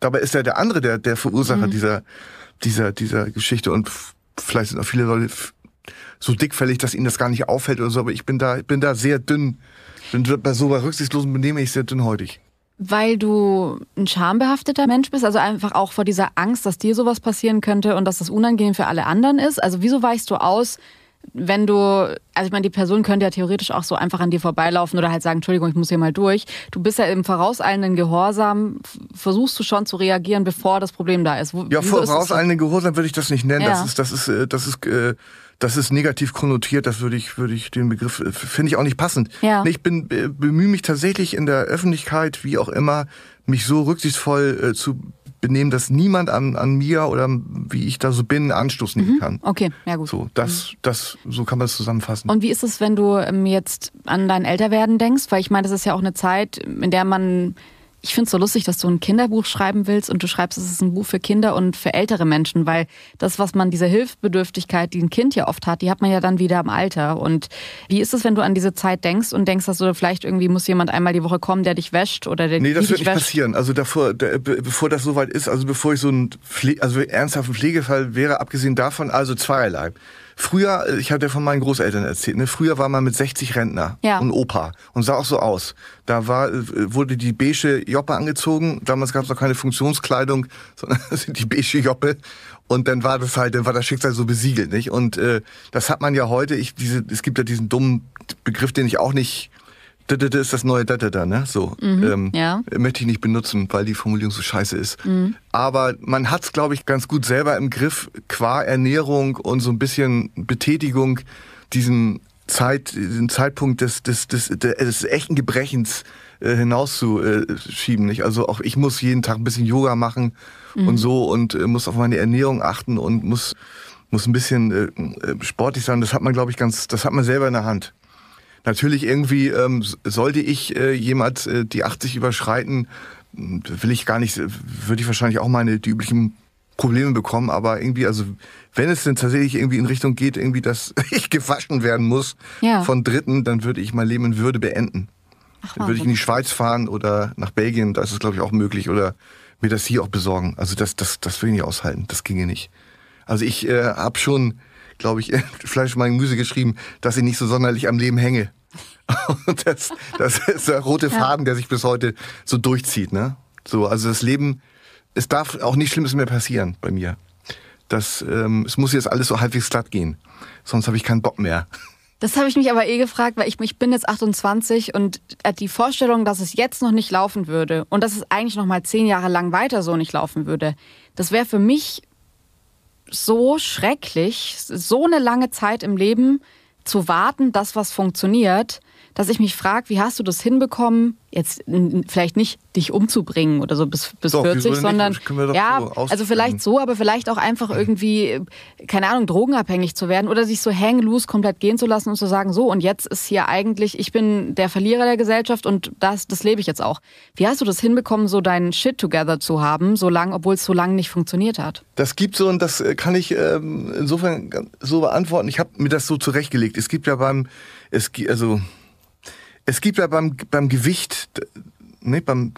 dabei ist ja der andere der der Verursacher mhm. dieser dieser dieser Geschichte und vielleicht sind auch viele Leute so dickfällig, dass ihnen das gar nicht auffällt oder so. Aber ich bin da ich bin da sehr dünn. Bin bei so bei rücksichtslosen Benehmen ich sehr dünnhäutig weil du ein schambehafteter Mensch bist? Also einfach auch vor dieser Angst, dass dir sowas passieren könnte und dass das unangenehm für alle anderen ist? Also wieso weichst du aus, wenn du, also ich meine, die Person könnte ja theoretisch auch so einfach an dir vorbeilaufen oder halt sagen, Entschuldigung, ich muss hier mal durch. Du bist ja im vorauseilenden Gehorsam, versuchst du schon zu reagieren, bevor das Problem da ist. Wo, ja, vorauseilenden Gehorsam würde ich das nicht nennen. Ja. Das ist, das ist, das ist, äh, äh das ist negativ konnotiert, das würde ich, würde ich den Begriff, äh, finde ich auch nicht passend. Ja. Ich bin, äh, bemühe mich tatsächlich in der Öffentlichkeit, wie auch immer, mich so rücksichtsvoll äh, zu benehmen, dass niemand an, an mir oder wie ich da so bin, Anstoß nehmen mhm. kann. Okay, ja gut. So, das, mhm. das, so kann man es zusammenfassen. Und wie ist es, wenn du ähm, jetzt an dein Älterwerden denkst? Weil ich meine, das ist ja auch eine Zeit, in der man ich finde es so lustig, dass du ein Kinderbuch schreiben willst und du schreibst, es ist ein Buch für Kinder und für ältere Menschen, weil das, was man, diese Hilfsbedürftigkeit, die ein Kind ja oft hat, die hat man ja dann wieder im Alter. Und wie ist es, wenn du an diese Zeit denkst und denkst, dass du vielleicht irgendwie muss jemand einmal die Woche kommen, der dich wäscht oder der Nee, das wird nicht wäscht? passieren. Also davor, der, bevor das soweit ist, also bevor ich so ein Pfle also ernsthaften Pflegefall wäre, abgesehen davon, also zweierlei. Früher, ich hatte ja von meinen Großeltern erzählt, ne? früher war man mit 60 Rentner ja. und Opa und sah auch so aus. Da war, äh, wurde die beige Joppe angezogen. Damals gab es noch keine Funktionskleidung, [LAUGHS] sondern die beige Joppe. Und dann war das halt, dann war das Schicksal so besiegelt, nicht? Und äh, das hat man ja heute. Ich, diese, es gibt ja diesen dummen Begriff, den ich auch nicht da, ist das neue da, da, da, ne? So. Mhm, ähm, ja. Möchte ich nicht benutzen, weil die Formulierung so scheiße ist. Mhm. Aber man hat es, glaube ich, ganz gut selber im Griff, qua Ernährung und so ein bisschen Betätigung, diesen, Zeit, diesen Zeitpunkt des, des, des, des, echten Gebrechens äh, hinauszuschieben. Nicht? Also auch ich muss jeden Tag ein bisschen Yoga machen mhm. und so und äh, muss auf meine Ernährung achten und muss muss ein bisschen äh, äh sportlich sein. Das hat man, glaube ich, ganz, das hat man selber in der Hand natürlich irgendwie ähm, sollte ich äh, jemals äh, die 80 überschreiten, hm, will ich gar nicht, würde ich wahrscheinlich auch meine die üblichen Probleme bekommen, aber irgendwie, also wenn es denn tatsächlich irgendwie in Richtung geht, irgendwie, dass [LAUGHS] ich gewaschen werden muss ja. von Dritten, dann würde ich mein Leben in Würde beenden. Ach, dann würde ich in die Schweiz fahren oder nach Belgien, da ist es glaube ich auch möglich, oder mir das hier auch besorgen. Also das, das, das will ich nicht aushalten, das ginge nicht. Also ich äh, habe schon glaube ich, Fleisch [LAUGHS] mein Gemüse geschrieben, dass ich nicht so sonderlich am Leben hänge. [LAUGHS] Und das, das ist der rote Faden, der sich bis heute so durchzieht. Ne? So, also das Leben, es darf auch nichts Schlimmes mehr passieren bei mir. Das, ähm, es muss jetzt alles so halbwegs glatt gehen. Sonst habe ich keinen Bock mehr. Das habe ich mich aber eh gefragt, weil ich, ich bin jetzt 28 und äh, die Vorstellung, dass es jetzt noch nicht laufen würde und dass es eigentlich noch mal zehn Jahre lang weiter so nicht laufen würde, das wäre für mich so schrecklich, so eine lange Zeit im Leben zu warten, dass was funktioniert, dass ich mich frage, wie hast du das hinbekommen, jetzt vielleicht nicht dich umzubringen oder so bis, bis doch, 40, sondern ja, so also vielleicht so, aber vielleicht auch einfach irgendwie, keine Ahnung, drogenabhängig zu werden oder sich so hang loose komplett gehen zu lassen und zu sagen, so und jetzt ist hier eigentlich, ich bin der Verlierer der Gesellschaft und das, das lebe ich jetzt auch. Wie hast du das hinbekommen, so deinen Shit together zu haben, so lang, obwohl es so lange nicht funktioniert hat? Das gibt so und das äh, kann ich ähm, insofern so beantworten. Ich habe mir das so zurechtgelegt. Es gibt ja beim, es also es gibt ja beim, beim Gewicht, ne, beim,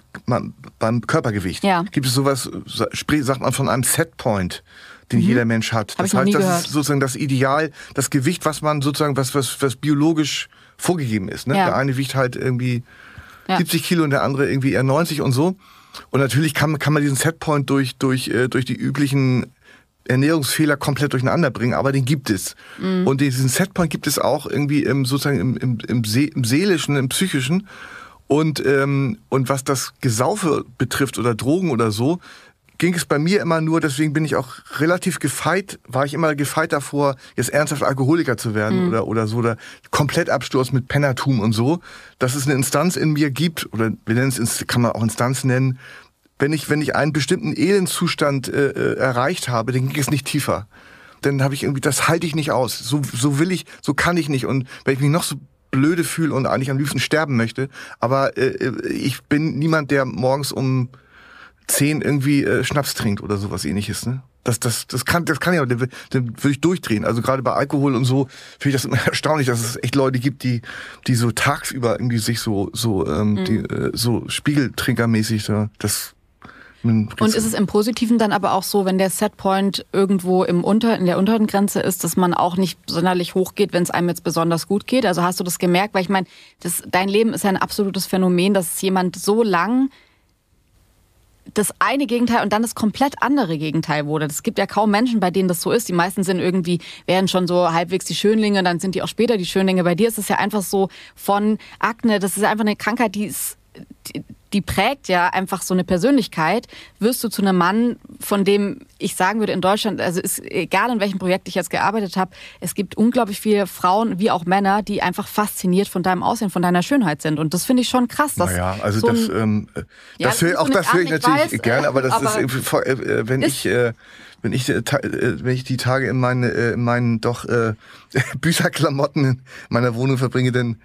beim Körpergewicht, ja. gibt es sowas, sagt man von einem Setpoint den mhm. jeder Mensch hat. das heißt, das gehört. ist sozusagen das Ideal, das Gewicht, was man sozusagen, was, was, was biologisch vorgegeben ist. Ne? Ja. Der eine wiegt halt irgendwie ja. 70 Kilo und der andere irgendwie eher 90 und so. Und natürlich kann, kann man diesen Setpoint durch, durch, äh, durch die üblichen Ernährungsfehler komplett durcheinander bringen, aber den gibt es. Mhm. Und diesen Setpoint gibt es auch irgendwie im, sozusagen im, im, im, See, im seelischen, im psychischen. Und, ähm, und was das Gesaufe betrifft oder Drogen oder so, ging es bei mir immer nur, deswegen bin ich auch relativ gefeit, war ich immer gefeit davor, jetzt ernsthaft Alkoholiker zu werden mhm. oder, oder so, oder Komplettabsturz mit Pennertum und so, dass es eine Instanz in mir gibt, oder wir nennen es, kann man auch Instanz nennen, wenn ich, wenn ich einen bestimmten Elendzustand äh, äh, erreicht habe, dann ging es nicht tiefer. Dann habe ich irgendwie, das halte ich nicht aus. So, so will ich, so kann ich nicht. Und wenn ich mich noch so blöde fühle und eigentlich am liebsten sterben möchte, aber äh, äh ich bin niemand, der morgens um zehn irgendwie äh, Schnaps trinkt oder sowas ähnliches, ne? Das, das, das kann, das kann ich ja, dann würde ich durchdrehen. Also gerade bei Alkohol und so finde ich das immer [LAUGHS] erstaunlich, dass es echt Leute gibt, die, die so tagsüber irgendwie sich so, so, ähm, mhm. die, äh, so Spiegeltrinkermäßig, da, das hm, und ist es im Positiven dann aber auch so, wenn der Setpoint irgendwo im unter, in der unteren Grenze ist, dass man auch nicht sonderlich hoch geht, wenn es einem jetzt besonders gut geht? Also hast du das gemerkt? Weil ich meine, dein Leben ist ja ein absolutes Phänomen, dass jemand so lang das eine Gegenteil und dann das komplett andere Gegenteil wurde. Es gibt ja kaum Menschen, bei denen das so ist. Die meisten sind irgendwie, wären schon so halbwegs die Schönlinge, dann sind die auch später die Schönlinge. Bei dir ist es ja einfach so von Akne, das ist einfach eine Krankheit, die ist, die, die prägt ja einfach so eine Persönlichkeit, wirst du zu einem Mann, von dem ich sagen würde, in Deutschland, also ist egal in welchem Projekt ich jetzt gearbeitet habe, es gibt unglaublich viele Frauen wie auch Männer, die einfach fasziniert von deinem Aussehen, von deiner Schönheit sind. Und das finde ich schon krass. Dass naja, also so das, ähm, ja, das, das auch das höre ich natürlich weiß, gerne, aber das aber ist, äh, äh, wenn ist, ich. Äh, wenn ich, äh, wenn ich die Tage in meinen, in meinen doch äh, [LAUGHS] Bücherklamotten in meiner Wohnung verbringe, dann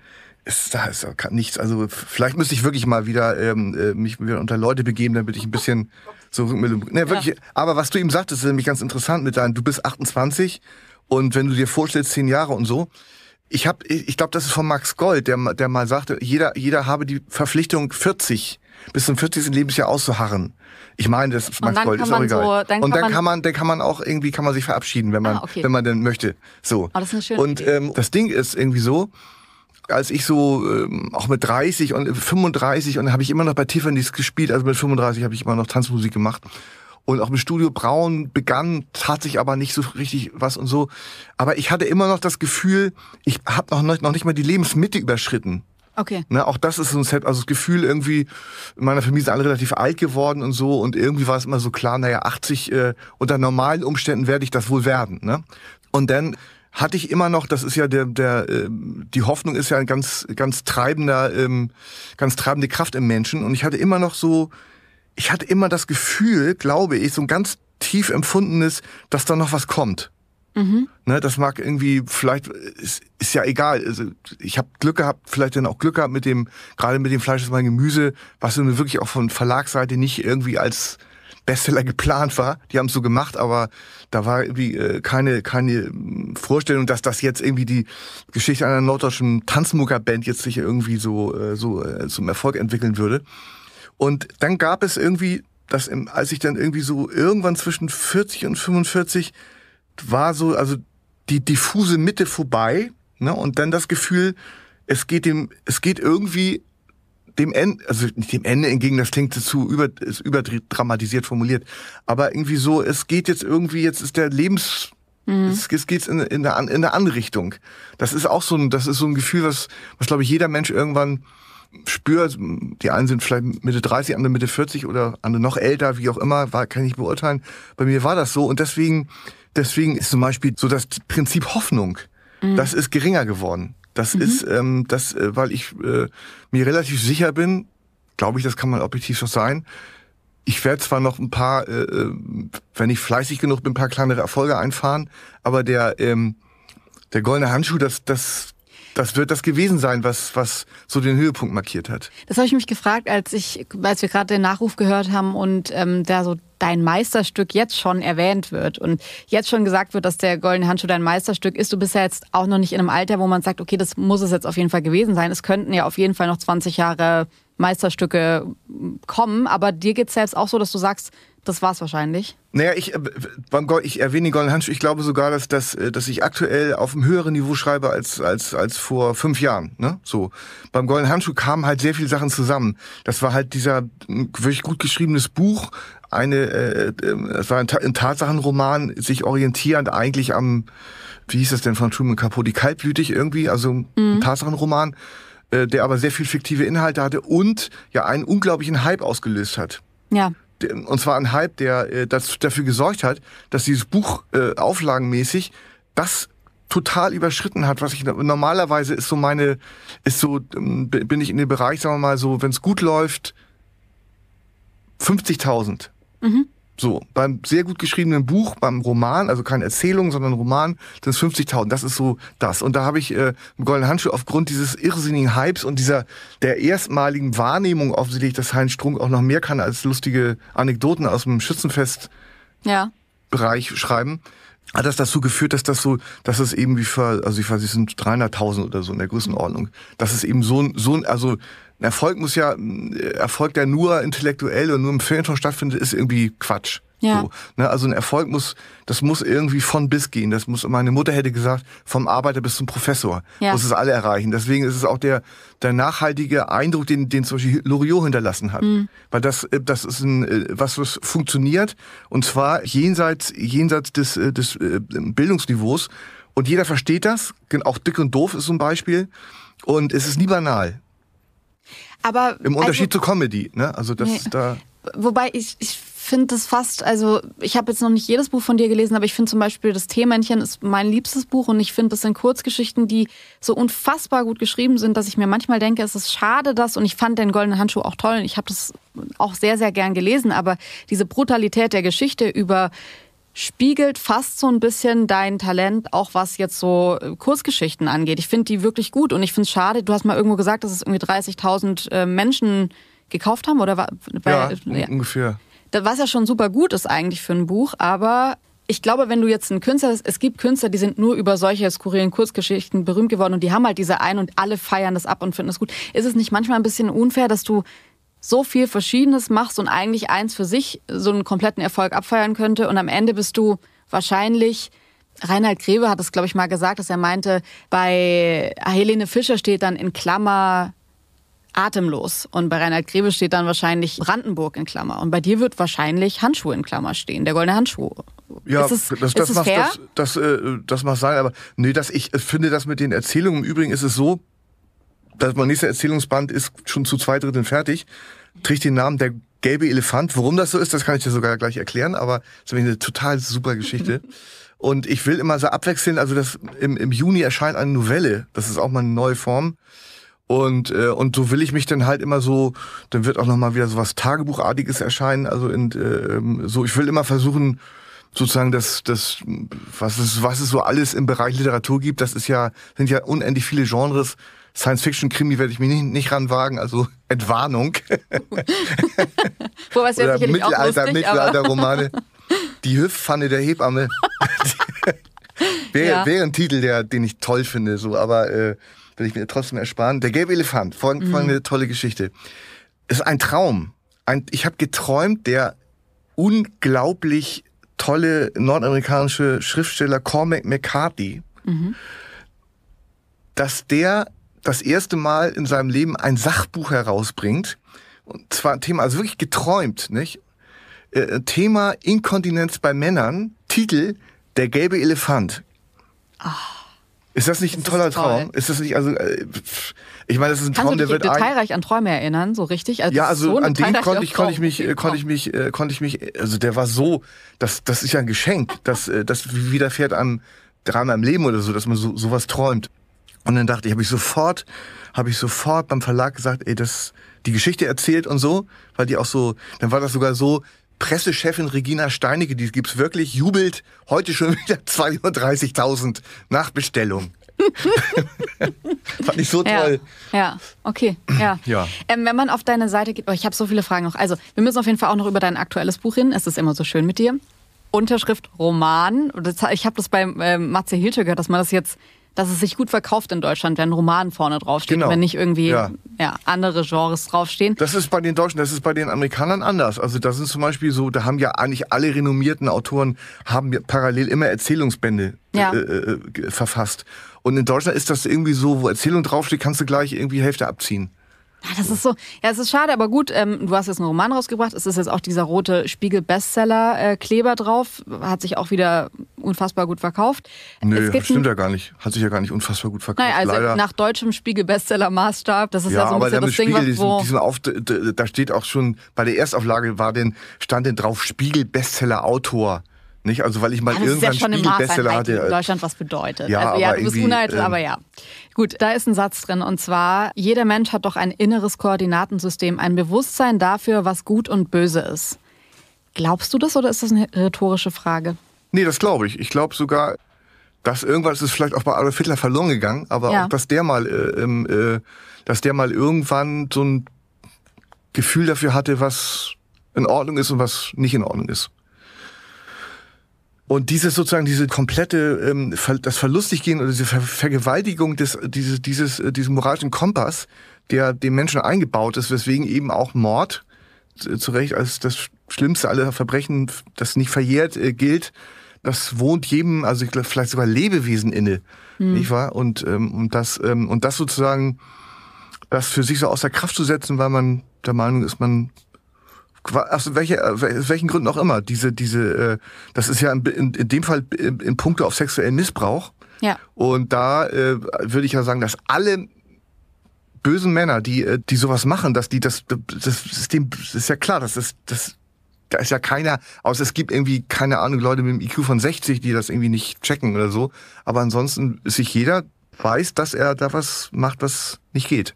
ist da ist auch nichts. Also vielleicht müsste ich wirklich mal wieder ähm, äh, mich wieder unter Leute begeben, damit ich ein bisschen so Rückmeldung. Ne, wirklich. Ja. Aber was du ihm sagtest, ist nämlich ganz interessant mit deinem. Du bist 28 und wenn du dir vorstellst zehn Jahre und so. Ich habe, ich glaube, das ist von Max Gold, der, der mal sagte, jeder, jeder habe die Verpflichtung 40 bis zum 40. Lebensjahr auszuharren. Ich meine, das ist Max Gold, ist auch egal. So, dann und dann kann, man, dann kann man auch irgendwie kann man sich verabschieden, wenn ah, man, ah, okay. wenn man denn möchte. So. Oh, das ist eine schöne und ähm, das Ding ist irgendwie so, als ich so ähm, auch mit 30 und 35 äh, und habe ich immer noch bei Tiffany's gespielt, also mit 35 habe ich immer noch Tanzmusik gemacht und auch im Studio Braun begann, tat sich aber nicht so richtig was und so. Aber ich hatte immer noch das Gefühl, ich habe noch, nicht, noch nicht mal die Lebensmitte überschritten. Okay. Ne, auch das ist so ein Set, also das Gefühl irgendwie, in meiner Familie sind alle relativ alt geworden und so und irgendwie war es immer so klar, naja, 80 äh, unter normalen Umständen werde ich das wohl werden. Ne? Und dann hatte ich immer noch, das ist ja der, der, äh, die Hoffnung ist ja ein ganz, ganz treibender, ähm, ganz treibende Kraft im Menschen. Und ich hatte immer noch so, ich hatte immer das Gefühl, glaube ich, so ein ganz tief empfundenes, dass da noch was kommt. Mhm. Ne, das mag irgendwie, vielleicht ist, ist ja egal. Also ich habe Glück gehabt, vielleicht dann auch Glück gehabt mit dem, gerade mit dem Fleisch ist mein Gemüse, was mir wirklich auch von Verlagsseite nicht irgendwie als Bestseller geplant war. Die haben es so gemacht, aber da war irgendwie äh, keine, keine Vorstellung, dass das jetzt irgendwie die Geschichte einer norddeutschen Tanzmuggerband jetzt sich irgendwie so, äh, so äh, zum Erfolg entwickeln würde. Und dann gab es irgendwie, dass im, als ich dann irgendwie so irgendwann zwischen 40 und 45 war so, also die diffuse Mitte vorbei, ne? Und dann das Gefühl, es geht dem, es geht irgendwie dem Ende, also nicht dem Ende entgegen, das klingt zu über, ist überdramatisiert formuliert, aber irgendwie so, es geht jetzt irgendwie, jetzt ist der Lebens, mhm. es, geht in, in, der, in eine Anrichtung. Das ist auch so ein, das ist so ein Gefühl, was, was glaube ich jeder Mensch irgendwann spürt. Die einen sind vielleicht Mitte 30, andere Mitte 40 oder andere noch älter, wie auch immer, war, kann ich beurteilen. Bei mir war das so und deswegen, deswegen ist zum Beispiel so das Prinzip Hoffnung, mhm. das ist geringer geworden. Das mhm. ist, ähm, das, äh, weil ich äh, mir relativ sicher bin, glaube ich, das kann man objektiv so sein. Ich werde zwar noch ein paar, äh, äh, wenn ich fleißig genug bin, ein paar kleinere Erfolge einfahren, aber der, ähm, der goldene Handschuh, das, das, das wird das gewesen sein, was, was so den Höhepunkt markiert hat. Das habe ich mich gefragt, als ich, als wir gerade den Nachruf gehört haben und ähm, da so dein Meisterstück jetzt schon erwähnt wird und jetzt schon gesagt wird, dass der goldene Handschuh dein Meisterstück ist, du bist ja jetzt auch noch nicht in einem Alter, wo man sagt, okay, das muss es jetzt auf jeden Fall gewesen sein. Es könnten ja auf jeden Fall noch 20 Jahre Meisterstücke kommen, aber dir geht es selbst auch so, dass du sagst, das war's wahrscheinlich. Naja, ich, äh, beim Gold, ich erwähne den goldenen Handschuh. Ich glaube sogar, dass, dass, äh, dass ich aktuell auf einem höheren Niveau schreibe als, als, als vor fünf Jahren. Ne? So. Beim goldenen Handschuh kamen halt sehr viele Sachen zusammen. Das war halt dieser hm, wirklich gut geschriebenes Buch, eine, äh, ähm, es war ein, ein Tatsachenroman, sich orientierend eigentlich am, wie hieß das denn von Truman Capote, die kaltblütig irgendwie, also mhm. ein Tatsachenroman, äh, der aber sehr viel fiktive Inhalte hatte und ja einen unglaublichen Hype ausgelöst hat. Ja. Und zwar ein Hype, der äh, das, dafür gesorgt hat, dass dieses Buch äh, auflagenmäßig das total überschritten hat, was ich normalerweise ist so meine, ist so, ähm, bin ich in dem Bereich, sagen wir mal so, wenn es gut läuft, 50.000. Mhm. So, beim sehr gut geschriebenen Buch, beim Roman, also keine Erzählung, sondern Roman, das 50.000, das ist so das. Und da habe ich äh, im Goldenen Handschuh aufgrund dieses irrsinnigen Hypes und dieser der erstmaligen Wahrnehmung offensichtlich, dass Heinz Strunk auch noch mehr kann als lustige Anekdoten aus dem Schützenfest ja. schreiben, hat das dazu geführt, dass das so, dass es eben wie für, also ich weiß, es sind 300.000 oder so in der Größenordnung, dass es eben so so ein, also ein Erfolg muss ja, Erfolg, der nur intellektuell und nur im Film stattfindet, ist irgendwie Quatsch. Ja. So, ne? Also ein Erfolg muss, das muss irgendwie von bis gehen. Das muss, meine Mutter hätte gesagt, vom Arbeiter bis zum Professor. Ja. Muss es alle erreichen. Deswegen ist es auch der, der nachhaltige Eindruck, den, den zum Beispiel Loriot hinterlassen hat. Mhm. Weil das, äh, das ist ein, äh, was, was funktioniert. Und zwar jenseits, jenseits des, äh, des Bildungsniveaus. Und jeder versteht das. Auch dick und doof ist so ein Beispiel. Und es ist nie banal. Aber Im also Unterschied also, zu Comedy, ne? Also das nee. da. Wobei ich, ich finde das fast, also ich habe jetzt noch nicht jedes Buch von dir gelesen, aber ich finde zum Beispiel das Teemännchen ist mein liebstes Buch und ich finde, das sind Kurzgeschichten, die so unfassbar gut geschrieben sind, dass ich mir manchmal denke, es ist schade, dass, und ich fand den goldenen Handschuh auch toll und ich habe das auch sehr, sehr gern gelesen, aber diese Brutalität der Geschichte über spiegelt fast so ein bisschen dein Talent, auch was jetzt so äh, Kurzgeschichten angeht. Ich finde die wirklich gut und ich finde es schade. Du hast mal irgendwo gesagt, dass es irgendwie 30.000 äh, Menschen gekauft haben oder war bei, ja, äh, ungefähr. was ja schon super gut ist eigentlich für ein Buch, aber ich glaube, wenn du jetzt ein Künstler, es gibt Künstler, die sind nur über solche skurrilen Kurzgeschichten berühmt geworden und die haben halt diese ein und alle feiern das ab und finden das gut. Ist es nicht manchmal ein bisschen unfair, dass du so viel Verschiedenes machst und eigentlich eins für sich so einen kompletten Erfolg abfeiern könnte. Und am Ende bist du wahrscheinlich Reinhard Grebe hat es, glaube ich, mal gesagt, dass er meinte, bei Helene Fischer steht dann in Klammer atemlos und bei Reinhard Grebe steht dann wahrscheinlich Brandenburg in Klammer und bei dir wird wahrscheinlich Handschuhe in Klammer stehen, der goldene Handschuh. Ja, es, das, das, mag, das, das, äh, das, das mag sein, aber nee, dass ich äh, finde, das mit den Erzählungen im Übrigen ist es so, das nächste Erzählungsband ist schon zu zwei Dritteln fertig, trägt den Namen der gelbe Elefant. Warum das so ist, das kann ich dir sogar gleich erklären, aber das ist eine total super Geschichte. [LAUGHS] Und ich will immer so abwechseln, also das im, im Juni erscheint eine Novelle, das ist auch mal eine neue Form. Und, äh, und so will ich mich dann halt immer so, dann wird auch nochmal wieder so was Tagebuchartiges erscheinen. Also in, äh, ähm, so, ich will immer versuchen, sozusagen das, das, was es, was es so alles im Bereich Literatur gibt, das ist ja, sind ja unendlich viele Genres, Science-Fiction-Krimi werde ich mich nicht, nicht ranwagen, also [LAUGHS] Entwarnung. Wobei was wäre sicherlich Mittelalter, auch lustig, Mittelalter-Romane. Die Hüftpfanne der Hebamme. [LAUGHS] wäre, ja. wär ein Titel, der, den ich toll finde, so, aber äh, will ich mir trotzdem ersparen. Der gelbe Elefant, mhm. folgende mhm. tolle Geschichte. Es ist ein Traum. Ein, ich habe geträumt, der unglaublich tolle nordamerikanische Schriftsteller Cormac McCarthy, mhm. dass der das erste Mal in seinem Leben ein Sachbuch herausbringt. Und zwar ein Thema, also wirklich geträumt, nicht? Äh, äh Thema Inkontinenz bei Männern, Titel Der gelbe Elefant. Ach. Ist das nicht das ein toller Traum? Ist das nicht, also, äh, ich meine, das ist ein Kannst Traum, du dich der wird. detailreich an Träume erinnern, so richtig? Also ja, also so an den konnte ich, konnte ich mich, konnte ich mich, äh, konnte ich mich, also der war so, das, das ist ja ein Geschenk, dass, das widerfährt einem dreimal im Leben oder so, dass man so, sowas träumt. Und dann dachte ich, habe ich sofort, habe ich sofort beim Verlag gesagt, ey, das, die Geschichte erzählt und so, weil die auch so, dann war das sogar so, Pressechefin Regina Steinige, die gibt's wirklich, jubelt heute schon [LAUGHS] wieder 230.000 nach Bestellung. Fand ich so toll. Ja, ja. okay. Ja. [CLEARS THROAT] ja. Ähm, wenn man auf deine Seite geht, oh, ich habe so viele Fragen noch. Also, wir müssen auf jeden Fall auch noch über dein aktuelles Buch reden. Es ist immer so schön mit dir. Unterschrift Roman. ich habe das bei ähm, Matze Hilsche gehört, dass man das jetzt dass es sich gut verkauft in Deutschland, wenn Roman vorne draufsteht, genau. wenn nicht irgendwie ja. ja. andere Genres draufstehen. Das ist bei den Deutschen, das ist bei den Amerikanern anders. Also das sind zum Beispiel so, da haben ja eigentlich alle renommierten Autoren haben parallel immer Erzählungsbände äh, ja. äh, äh, verfasst. Und in Deutschland ist das irgendwie so, wo Erzählung draufsteht, kannst du gleich irgendwie Hälfte abziehen. Ja, ah, das ist so, ja, es ist schade, aber gut, ähm, du hast jetzt einen Roman rausgebracht. Es ist jetzt auch dieser rote Spiegel-Bestseller-Kleber äh, drauf. Hat sich auch wieder unfassbar gut verkauft. Nö, das stimmt ja gar nicht. Hat sich ja gar nicht unfassbar gut verkauft. Naja, also Leider. nach deutschem Spiegel-Bestseller-Maßstab, das ist ja, ja so ein bisschen das Spiegel, Ding, diesen, wo... Diesen Auf, da steht auch schon, bei der Erstauflage war den, stand denn drauf Spiegel-Bestseller-Autor. Nicht? Also weil ich mal ah, ja, irgendwann ja Spiegelbestseller hatte. In Deutschland was bedeutet. Ja, also, ja du bist United, ähm, aber ja. Gut, da ist ein Satz drin und zwar, jeder Mensch hat doch ein inneres Koordinatensystem, ein Bewusstsein dafür, was gut und böse ist. Glaubst du das oder ist das eine rhetorische Frage? Nee, das glaube ich. Ich glaube sogar, dass irgendwann das ist vielleicht auch bei Adolf Hitler verloren gegangen, aber ja. auch, dass der mal, äh, äh, dass der mal irgendwann so ein Gefühl dafür hatte, was in Ordnung ist und was nicht in Ordnung ist. Und dieses sozusagen, diese komplette, ähm, das Verlustiggehen oder diese Vergewaltigung des, dieses, dieses, äh, dieses moralischen Kompass, der dem Menschen eingebaut ist, weswegen eben auch Mord zu Recht als das Schlimmste aller Verbrechen, das nicht verjährt, äh, gilt, das wohnt jedem, also ich glaube, vielleicht sogar Lebewesen inne, hm. nicht wahr? Und, ähm, und, das, ähm, und das sozusagen, das für sich so außer Kraft zu setzen, weil man der Meinung ist, man äh, aus, welche, welchen Gründen auch immer, diese, diese, äh, das ist ja in, in dem Fall in, äh, in Punkte auf sexuellen Missbrauch. Ja. Und da äh, würde ich ja sagen, dass alle bösen Männer, die, äh, die sowas machen, dass die das, das System, das ist ja klar, dass das, das, da ist ja keiner, außer es gibt irgendwie, keine Ahnung, Leute mit einem IQ von 60, die das irgendwie nicht checken oder so. Aber ansonsten ist sich jeder weiß, dass er da was macht, was nicht geht.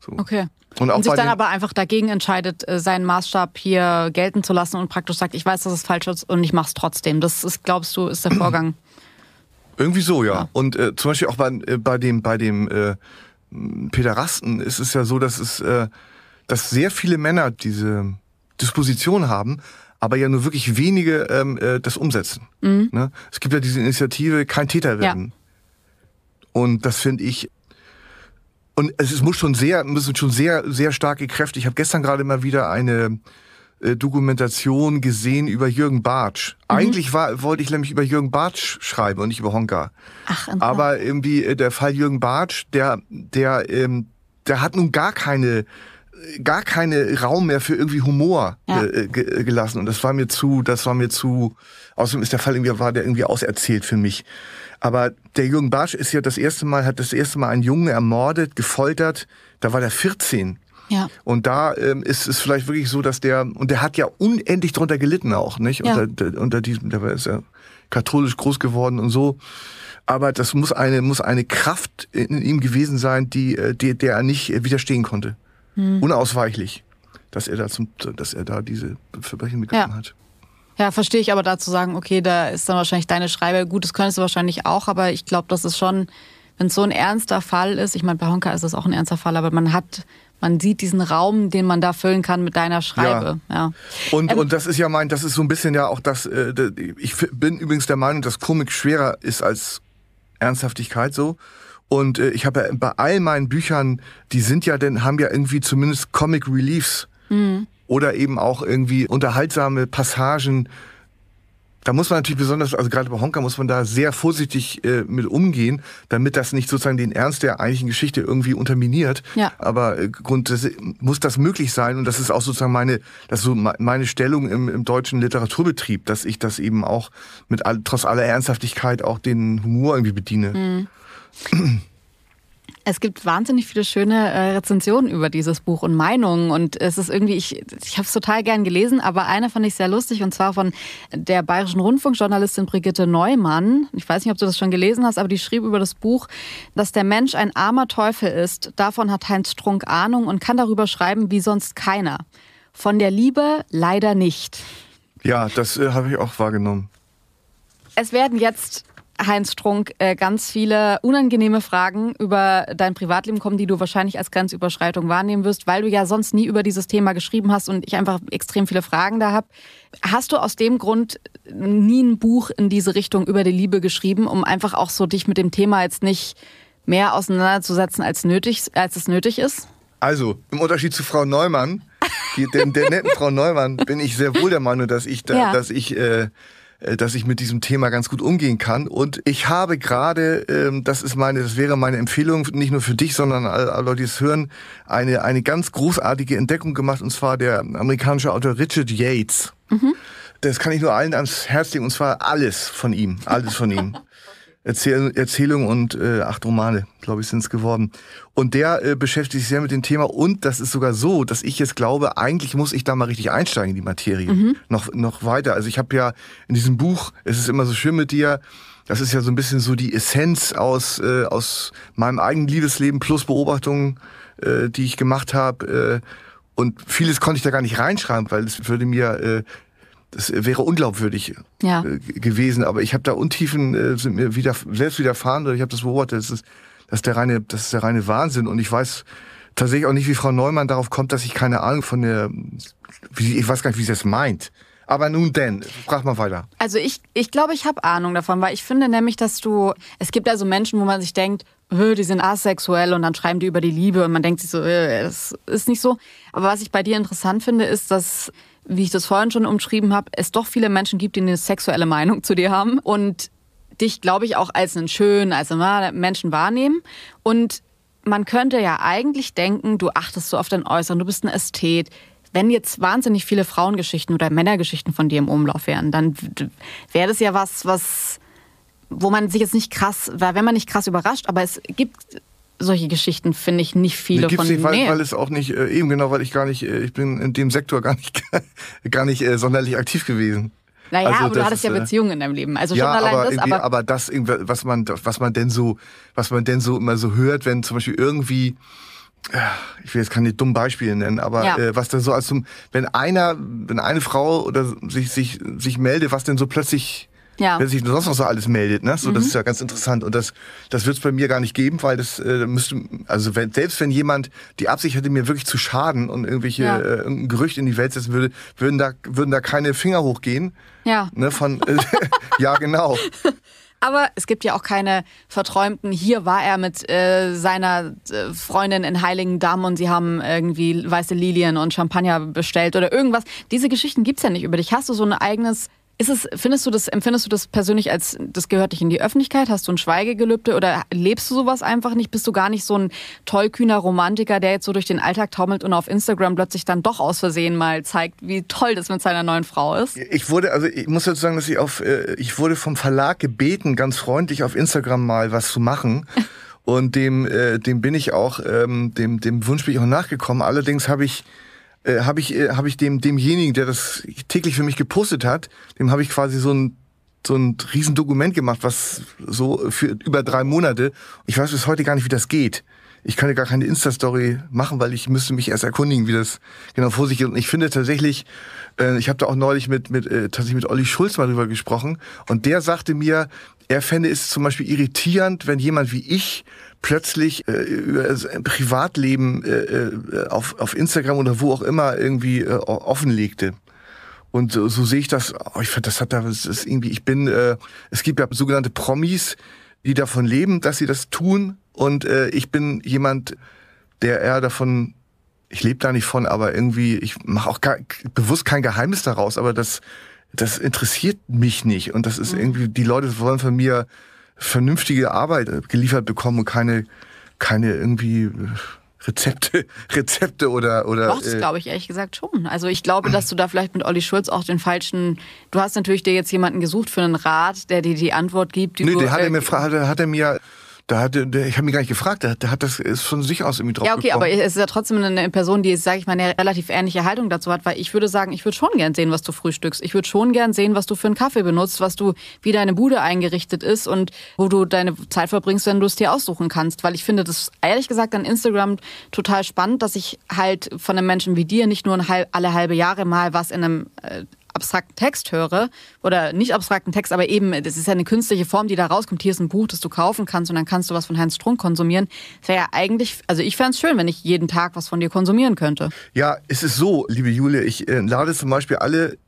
So. Okay. Und, und sich dann aber einfach dagegen entscheidet, äh, seinen Maßstab hier gelten zu lassen und praktisch sagt, ich weiß, dass es falsch ist und ich mache es trotzdem. Das ist, glaubst du, ist der Vorgang. [CLEARS THROAT] Irgendwie so, ja. ja. Und äh, zum Beispiel auch bei, äh, bei dem, bei dem äh, Pederasten ist es ja so, dass es, äh, dass sehr viele Männer diese Disposition haben, aber ja nur wirklich wenige ähm, äh, das umsetzen. Mhm. Ne? Es gibt ja diese Initiative, kein Täter werden. Ja. Und das finde ich und es, es muss schon sehr, müssen schon sehr, sehr starke Kräfte. Ich habe gestern gerade mal wieder eine äh, Dokumentation gesehen über Jürgen Bartsch. Mhm. Eigentlich war, wollte ich nämlich über Jürgen Bartsch schreiben und nicht über Honka. Ach, Aber irgendwie äh, der Fall Jürgen Bartsch, der, der, ähm, der hat nun gar keine gar keine Raum mehr für irgendwie Humor ja. äh, äh gelassen und das war mir zu das war mir zu Außerdem ist der Fall irgendwie, war der irgendwie auserzählt für mich. Aber der Jürgen Barsch ist ja das erste Mal, hat das erste Mal einen Jungen ermordet, gefoltert. Da war der 14. Ja. Und da ähm, ist es vielleicht wirklich so, dass der, und der hat ja unendlich drunter gelitten auch, nicht? Ja. Unter, unter diesem, der ist ja katholisch groß geworden und so. Aber das muss eine, muss eine Kraft in ihm gewesen sein, die, äh, die der er nicht widerstehen konnte. Hm. Unausweichlich, dass er da zum, dass er da diese Verbrechen begangen ja. hat. Ja, verstehe ich aber dazu sagen, okay, da ist dann wahrscheinlich deine Schreibe. Gut, das könntest du wahrscheinlich auch, aber ich glaube, das ist schon, wenn es so ein ernster Fall ist, ich meine, bei Honka ist das auch ein ernster Fall, aber man hat, man sieht diesen Raum, den man da füllen kann mit deiner Schreibe. Ja. ja. Und, ähm, und das ist ja mein, das ist so ein bisschen ja auch das, äh, ich bin übrigens der Meinung, dass Komik schwerer ist als Ernsthaftigkeit so. Und äh, ich habe ja bei all meinen Büchern, die sind ja denn, haben ja irgendwie zumindest Comic Reliefs. Mhm oder eben auch irgendwie unterhaltsame Passagen. Da muss man natürlich besonders, also gerade bei Honka muss man da sehr vorsichtig äh, mit umgehen, damit das nicht sozusagen den Ernst der eigentlichen Geschichte irgendwie unterminiert. Ja. Aber äh, Grund muss das möglich sein und das ist auch sozusagen meine, das ist so meine Stellung im, im deutschen Literaturbetrieb, dass ich das eben auch mit all, trotz aller Ernsthaftigkeit auch den Humor irgendwie bediene. Mhm. [CLEARS THROAT] Es gibt wahnsinnig viele schöne äh, Rezensionen über dieses Buch und Meinungen. Und es ist irgendwie, ich, ich habe es total gern gelesen, aber eine fand ich sehr lustig und zwar von der bayerischen Rundfunkjournalistin Brigitte Neumann. Ich weiß nicht, ob du das schon gelesen hast, aber die schrieb über das Buch, dass der Mensch ein armer Teufel ist. Davon hat Heinz Strunk Ahnung und kann darüber schreiben wie sonst keiner. Von der Liebe leider nicht. Ja, das äh, habe ich auch wahrgenommen. Es werden jetzt Heinz Strunk, äh, ganz viele unangenehme Fragen über dein Privatleben kommen, die du wahrscheinlich als Grenzüberschreitung wahrnehmen wirst, weil du ja sonst nie über dieses Thema geschrieben hast und ich einfach extrem viele Fragen da habe. Hast du aus dem Grund nie ein Buch in diese Richtung über die Liebe geschrieben, um einfach auch so dich mit dem Thema jetzt nicht mehr auseinanderzusetzen als nötig, als es nötig ist? Also, im Unterschied zu Frau Neumann, die, der, der netten Frau Neumann, bin ich sehr wohl der Meinung, dass ich da, ja. dass ich äh, äh, dass ich mit diesem Thema ganz gut umgehen kann. Und ich habe gerade, ähm, das ist meine, das wäre meine Empfehlung, nicht nur für dich, sondern alle Leute, die es hören, eine, eine ganz großartige Entdeckung gemacht, und zwar der amerikanische Autor Richard Yates. Mhm. Das kann ich nur allen ans Herz legen, und zwar alles von ihm, alles von ihm. [LAUGHS] Erzähl Erzählungen und äh, acht Romane, glaube ich, sind es geworden. Und der äh, beschäftigt sich sehr mit dem Thema und das ist sogar so, dass ich jetzt glaube, eigentlich muss ich da mal richtig einsteigen in die Materie. Mhm. Noch, noch weiter. Also ich habe ja in diesem Buch, es ist immer so schön mit dir, das ist ja so ein bisschen so die Essenz aus, äh, aus meinem eigenen Liebesleben plus Beobachtungen, äh, die ich gemacht habe. Äh, und vieles konnte ich da gar nicht reinschreiben, weil es würde mir äh, das wäre unglaubwürdig ja. Äh, gewesen, aber ich habe da Untiefen äh, sind mir wieder selbst widerfahren oder ich habe das beobachtet. Das ist, das ist der reine, das ist der reine Wahnsinn und ich weiß tatsächlich auch nicht, wie Frau Neumann darauf kommt, dass ich keine Ahnung von der, ich weiß gar nicht, wie sie das meint. Aber nun denn, sprach mal weiter. Also ich, ich glaube, ich habe Ahnung davon, weil ich finde nämlich, dass du, es gibt also Menschen, wo man sich denkt, die sind asexuell und dann schreiben die über die Liebe und man denkt sich so, äh, das ist nicht so. Aber was ich bei dir interessant finde, ist, dass wie ich das vorhin schon umschrieben habe, es doch viele Menschen gibt, die eine sexuelle Meinung zu dir haben und dich, glaube ich, auch als einen schönen, als einen Menschen wahrnehmen. Und man könnte ja eigentlich denken, du achtest so auf dein Äußeren, du bist ein Ästhet. Wenn jetzt wahnsinnig viele Frauengeschichten oder Männergeschichten von dir im Umlauf wären, dann wäre das ja was, was wo man sich jetzt nicht krass, wenn man nicht krass überrascht, aber es gibt solche Geschichten finde ich nicht viele nee, gibt's von. Nicht, weil, nee. weil es auch nicht äh, eben genau, weil ich gar nicht, äh, ich bin in dem Sektor gar nicht [LAUGHS] gar nicht äh, sonderlich aktiv gewesen. Naja, also, aber du hattest ist, ja äh, Beziehungen in deinem Leben. Also schon ja, allein aber das, aber, aber das, was man, was man denn so, was man denn so immer so hört, wenn zum Beispiel irgendwie, äh, ich will jetzt keine dummen Beispiele nennen, aber ja. äh, was denn so als wenn einer, wenn eine Frau oder sich sich sich melde, was denn so plötzlich ja. wer sich sonst noch so alles meldet. Ne? So, mhm. Das ist ja ganz interessant. Und das, das wird es bei mir gar nicht geben, weil das äh, müsste, also wenn, selbst wenn jemand die Absicht hätte, mir wirklich zu schaden und irgendwelche ja. äh, ein Gerücht in die Welt setzen würde, würden da, würden da keine Finger hochgehen. Ja. Ne, von, äh, [LAUGHS] ja, genau. [LAUGHS] Aber es gibt ja auch keine verträumten, hier war er mit äh, seiner äh, Freundin in Heiligendamm und sie haben irgendwie weiße Lilien und Champagner bestellt oder irgendwas. Diese Geschichten gibt es ja nicht über dich. Hast du so ein eigenes ist es, findest du das, empfindest du das persönlich als, das gehört nicht in die Öffentlichkeit? Hast du ein Schweigegelübde oder lebst du sowas einfach nicht? Bist du gar nicht so ein tollkühner Romantiker, der jetzt so durch den Alltag taumelt und auf Instagram plötzlich dann doch aus Versehen mal zeigt, wie toll das mit seiner neuen Frau ist? Ich wurde, also ich muss dazu sagen, dass ich auf, äh, ich wurde vom Verlag gebeten, ganz freundlich auf Instagram mal was zu machen. [LAUGHS] Und dem, äh, dem bin ich auch, ähm, dem, dem Wunsch bin ich auch nachgekommen. Allerdings habe ich äh, habe ich, äh, hab ich dem, demjenigen, der das täglich für mich gepostet hat, dem habe ich quasi so ein so ein Riesendokument gemacht, was so für über drei Monate. Ich weiß bis heute gar nicht, wie das geht. Ich könnte gar keine Insta-Story machen, weil ich müsste mich erst erkundigen, wie das genau vor sich geht. Und ich finde tatsächlich, äh, ich habe da auch neulich mit, mit äh, tatsächlich mit Olli Schulz mal drüber gesprochen. Und der sagte mir, er fände es zum Beispiel irritierend, wenn jemand wie ich plötzlich äh, über das äh, Privatleben äh, äh, auf, auf Instagram oder wo auch immer irgendwie äh, offenlegte. Und so, so sehe ich das. Oh, ich finde, das hat da, das ist irgendwie, ich bin, äh, es gibt ja sogenannte Promis, die davon leben, dass sie das tun. Und äh, ich bin jemand, der eher davon, ich lebe da nicht von, aber irgendwie, ich mache auch gar, bewusst kein Geheimnis daraus, aber das, das interessiert mich nicht. Und das ist mhm. irgendwie, die Leute wollen von mir vernünftige Arbeit geliefert bekommen und keine, keine irgendwie äh, Rezepte, [LAUGHS] Rezepte oder oder. Doch, das äh, glaube ich ehrlich gesagt schon. Also ich glaube, dass du da vielleicht mit Olli Schulz auch den falschen. Du hast natürlich dir jetzt jemanden gesucht für einen Rat, der dir die Antwort gibt. Die nee, du, der hat er äh, mir, hat hat er mir da hatte, der, ich habe mich gar nicht gefragt, der, da hat das ist von sich aus irgendwie drauf Ja, okay, gekommen. aber es ist ja trotzdem eine Person, die, sage ich mal, eine relativ ähnliche Haltung dazu hat, weil ich würde sagen, ich würde schon gern sehen, was du frühstückst. Ich würde schon gern sehen, was du für einen Kaffee benutzt, was du, wie deine Bude eingerichtet ist und wo du deine Zeit verbringst, wenn du es dir aussuchen kannst. Weil ich finde das ehrlich gesagt an Instagram total spannend, dass ich halt von einem Menschen wie dir nicht nur alle halbe Jahre mal was in einem äh, abstrakten Text höre oder nicht abstrakten Text, aber eben, das ist ja eine künstliche Form, die da rauskommt. Hier ist ein Buch, das du kaufen kannst und dann kannst du was von Heinz Strunk konsumieren. Das wäre ja eigentlich, also ich fände es schön, wenn ich jeden Tag was von dir konsumieren könnte. Ja, es ist so, liebe Julia, ich äh, lade zum Beispiel alle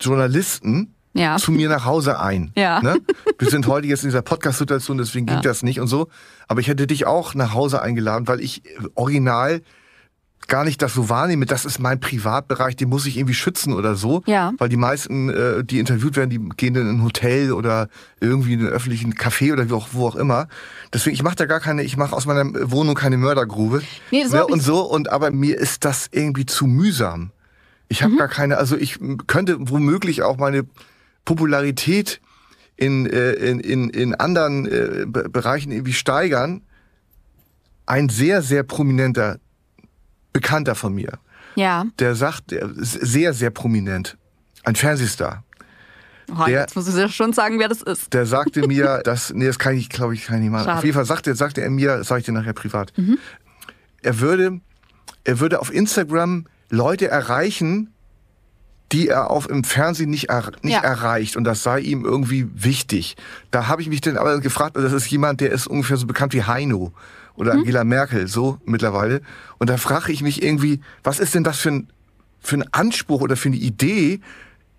Journalisten ja. zu mir nach Hause ein. Ja. Ne? [LAUGHS] Wir sind heute jetzt in dieser Podcast-Situation, deswegen ja. ging das nicht und so. Aber ich hätte dich auch nach Hause eingeladen, weil ich original gar nicht das so wahrnehme, das ist mein Privatbereich, den muss ich irgendwie schützen oder so. Ja. Weil die meisten, äh, die interviewt werden, die gehen in ein Hotel oder irgendwie in einen öffentlichen Café oder wie auch, wo auch immer. Deswegen, ich mache da gar keine, ich mache aus meiner Wohnung keine Mördergrube. Nee, so ne, und so, und aber mir ist das irgendwie zu mühsam. Ich habe mhm. gar keine, also ich könnte womöglich auch meine Popularität in, äh, in, in, in anderen äh, Bereichen irgendwie steigern. Ein sehr, sehr prominenter Bekannter von mir. Ja. Der sagt, der sehr, sehr prominent, ein Fernsehstar. Oh, der, jetzt muss ich ja schon sagen, wer das ist. Der sagte mir, [LAUGHS] das, nee, das kann ich, glaube ich, kann ich nicht machen. Schade. Auf jeden Fall sagte, sagte er mir, sage ich dir nachher privat, mhm. er würde, er würde auf Instagram Leute erreichen, die er auf im Fernsehen nicht, er, nicht ja. erreicht und das sei ihm irgendwie wichtig. Da habe ich mich dann aber gefragt, also das ist jemand, der ist ungefähr so bekannt wie Heino oder mhm. Angela Merkel, so mittlerweile. Und da frage ich mich irgendwie, was ist denn das für ein, für ein Anspruch oder für eine Idee,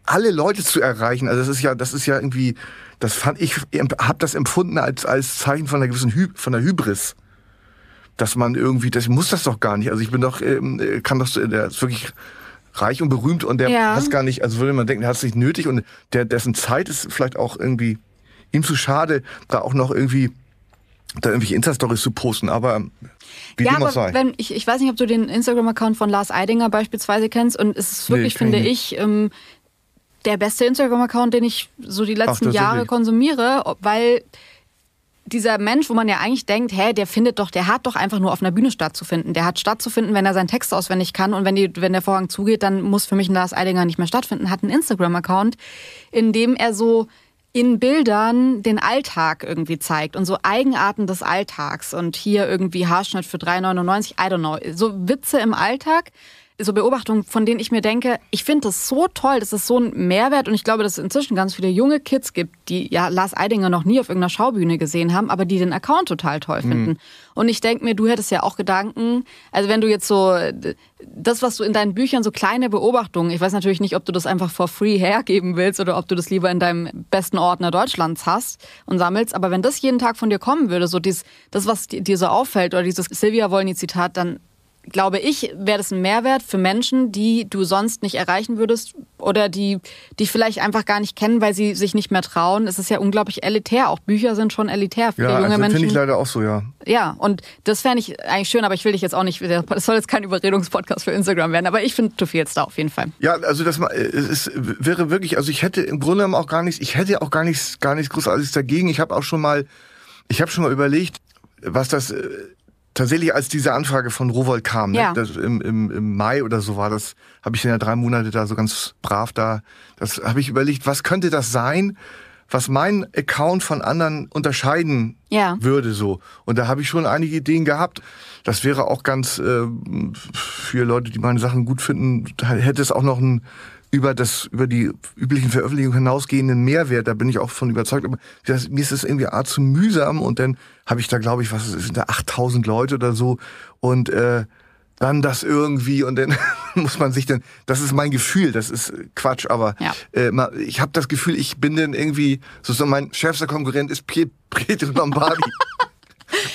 alle Leute zu erreichen? Also das ist ja, das ist ja irgendwie, das fand ich, habe das empfunden als, als Zeichen von einer gewissen Hy von der Hybris. Dass man irgendwie, das muss das doch gar nicht. Also ich bin doch, ähm, kann doch, der ist wirklich reich und berühmt und der ja. hat gar nicht, also würde man denken, der hat es nicht nötig und der, dessen Zeit ist vielleicht auch irgendwie ihm zu schade, da auch noch irgendwie da irgendwelche Insta-Stories zu posten, aber wie ja, dem aber sei. Wenn, ich, ich weiß nicht, ob du den Instagram-Account von Lars Eidinger beispielsweise kennst und es ist wirklich, nee, finde ich, ich ähm, der beste Instagram-Account, den ich so die letzten Ach, Jahre konsumiere, weil dieser Mensch, wo man ja eigentlich denkt, hä, der findet doch, der hat doch einfach nur auf einer Bühne stattzufinden. Der hat stattzufinden, wenn er seinen Text auswendig kann und wenn, die, wenn der Vorhang zugeht, dann muss für mich ein Lars Eidinger nicht mehr stattfinden, hat einen Instagram-Account, in dem er so in Bildern den Alltag irgendwie zeigt und so Eigenarten des Alltags und hier irgendwie Haarschnitt für 3,99, I don't know, so Witze im Alltag so Beobachtungen, von denen ich mir denke, ich finde das so toll, das ist so ein Mehrwert und ich glaube, dass es inzwischen ganz viele junge Kids gibt, die ja Lars Eidinger noch nie auf irgendeiner Schaubühne gesehen haben, aber die den Account total toll mhm. finden. Mhm. Und ich denke mir, du hättest ja auch Gedanken, also wenn du jetzt so das, was du in deinen Büchern so kleine Beobachtungen, ich weiß natürlich nicht, ob du das einfach for free hergeben willst oder ob du das lieber in deinem besten Ordner Deutschlands hast und sammelst, aber wenn das jeden Tag von dir kommen würde, so dies, das, was dir so auffällt oder dieses Silvia Wollny-Zitat, dann glaube ich, wäre das ein Mehrwert für Menschen, die du sonst nicht erreichen würdest oder die die vielleicht einfach gar nicht kennen, weil sie sich nicht mehr trauen. Es ist ja unglaublich elitär. Auch Bücher sind schon elitär für ja, junge also Menschen. Ja, finde ich leider auch so, ja. Ja, und das fände ich eigentlich schön, aber ich will dich jetzt auch nicht, das soll jetzt kein Überredungspodcast für Instagram werden, aber ich finde Too Viel da auf jeden Fall. Ja, also das äh, es wäre wirklich, also ich hätte im Grunde genommen auch gar nichts, ich hätte auch gar nichts, gar nichts Großartiges dagegen. Ich habe auch schon mal, ich habe schon mal überlegt, was das äh, tatsächlich, als diese Anfrage von Rowold kam, ne, ja. ne, das, im, im, im, Mai oder so war das, habe ich ja drei Monate da so ganz brav da, das habe ich überlegt, was könnte das sein, was mein Account von anderen unterscheiden ja. würde so. Und da habe ich schon einige Ideen gehabt. Das wäre auch ganz äh, für Leute, die meine Sachen gut finden, hätte es auch noch ein über das, über die üblichen Veröffentlichungen hinausgehenden Mehrwert, da bin ich auch von überzeugt. Aber das, mir ist das irgendwie A zu mühsam und dann habe ich da, glaube ich, was es sind da 8000 Leute oder so und äh, dann das irgendwie und dann [LAUGHS] muss man sich dann, das ist mein Gefühl, das ist Quatsch, aber ja. äh, ich habe das Gefühl, ich bin dann irgendwie, so mein schärfster Konkurrent ist Pietro Lombardi. [LAUGHS]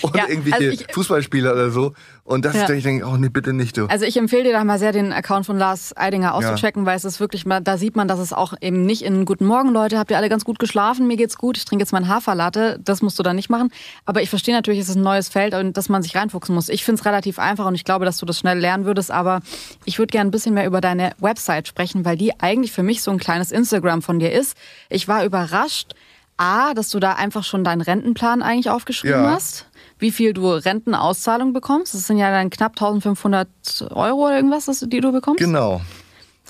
und ja, irgendwelche also ich, äh, Fußballspieler oder so. Und das ja. ist, ich denke, oh nee, bitte nicht du. Also ich empfehle dir da mal sehr den Account von Lars Eidinger auszuchecken, ja. weil es ist wirklich da sieht man, dass es auch eben nicht in Guten Morgen, Leute, habt ihr alle ganz gut geschlafen, mir geht's gut, ich trinke jetzt meinen Haferlatte, das musst du da nicht machen. Aber ich verstehe natürlich, es ist ein neues Feld und dass man sich reinfuchsen muss. Ich finde es relativ einfach und ich glaube, dass du das schnell lernen würdest, aber ich würde gerne ein bisschen mehr über deine Website sprechen, weil die eigentlich für mich so ein kleines Instagram von dir ist. Ich war überrascht, A, dass du da einfach schon deinen Rentenplan eigentlich aufgeschrieben ja. hast, wie viel du Rentenauszahlung bekommst. Das sind ja dann knapp 1500 Euro oder irgendwas, die du bekommst. Genau.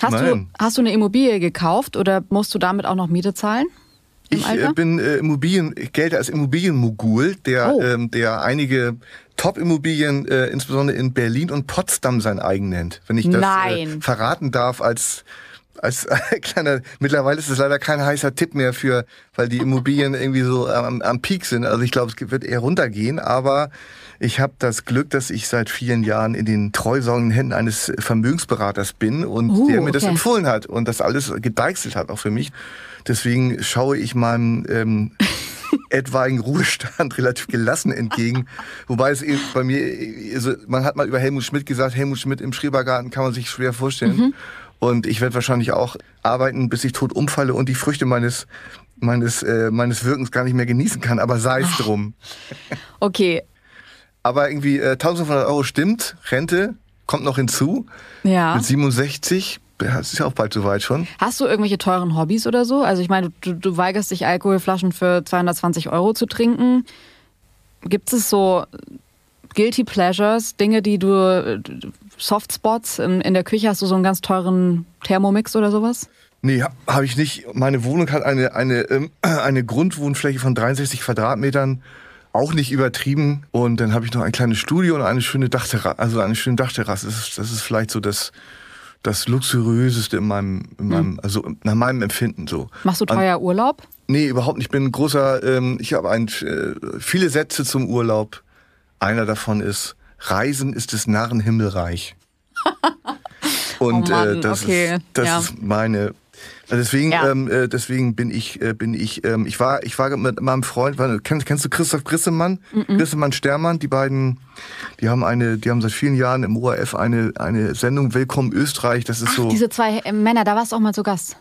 Hast du, hast du eine Immobilie gekauft oder musst du damit auch noch Miete zahlen? Ich äh, Alter? bin äh, Immobilien, ich gelte als Immobilienmogul, der, oh. ähm, der einige Top-Immobilien, äh, insbesondere in Berlin und Potsdam, sein eigen nennt. Wenn ich das äh, verraten darf als [LAUGHS] als kleiner, mittlerweile ist es leider kein heißer Tipp mehr für, weil die Immobilien irgendwie so am, am Peak sind. Also ich glaube, es wird eher runtergehen, aber ich habe das Glück, dass ich seit vielen Jahren in den treusorgenden Händen eines Vermögensberaters bin und uh, der mir okay. das empfohlen hat und das alles gedeichselt hat, auch für mich. Deswegen schaue ich meinem ähm, [LAUGHS] etwaigen Ruhestand relativ gelassen entgegen. Wobei es eben bei mir, also man hat mal über Helmut Schmidt gesagt, Helmut Schmidt im Schrebergarten kann man sich schwer vorstellen. Mhm. Und ich werde wahrscheinlich auch arbeiten, bis ich tot umfalle und die Früchte meines meines äh, meines Wirkens gar nicht mehr genießen kann. Aber sei es drum. okay. Aber irgendwie äh, 1500 Euro stimmt, Rente kommt noch hinzu. Ja. Mit 67 das ist ja auch bald soweit schon. Hast du irgendwelche teuren Hobbys oder so? Also ich meine, du, du weigerst dich Alkoholflaschen für 220 Euro zu trinken. Gibt es so Guilty Pleasures, Dinge, die du Softspots? In der Küche hast du so einen ganz teuren Thermomix oder sowas? Nee, habe hab ich nicht. Meine Wohnung hat eine, eine, ähm, [CLEARS THROAT] eine Grundwohnfläche von 63 Quadratmetern. Auch nicht übertrieben. Und dann habe ich noch ein kleines Studio und eine schöne Dachterrasse. Also eine schöne Dachterrasse. Das ist, das ist vielleicht so das, das Luxuriöseste in meinem, in meinem mhm. also nach meinem Empfinden so. Machst du teuer Urlaub? Nee, überhaupt nicht. Ich bin ein großer, ähm, ich habe äh, viele Sätze zum Urlaub. Einer davon ist, Reisen ist des Narren Himmelreich. [LAUGHS] Und oh äh, Mann, äh, das, okay. ist, das ja. ist meine Deswegen, ja. ähm, äh, deswegen bin ich, äh, bin ich, ähm, ich war, ich war mit meinem Freund, kennst, kennst du Christoph Grissemann? Mm -mm. Grissemann Stermann, die beiden, die haben eine, die haben seit vielen Jahren im ORF eine, eine Sendung Willkommen Österreich, das ist Ach, so. Diese zwei Männer, da warst du auch mal zu Gast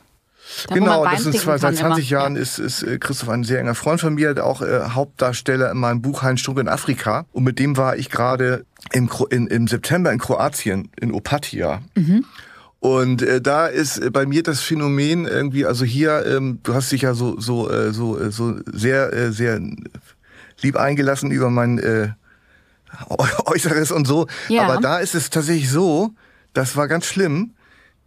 genau, das sind zwei, seit 20 immer. Jahren ja. ist, ist äh, Christoph ein sehr enger Freund von mir, auch äh, Hauptdarsteller in meinem Buch Hein Strunk in Afrika. Und mit dem war ich gerade im, in, im September in Kroatien, in Opatia. Mhm. Und äh, da ist äh, bei mir das Phänomen irgendwie, also hier, ähm, du hast dich ja so, so, äh, so, äh, so sehr, äh, sehr lieb eingelassen über mein äh, Äußeres und so. Ja. Aber da ist es tatsächlich so, das war ganz schlimm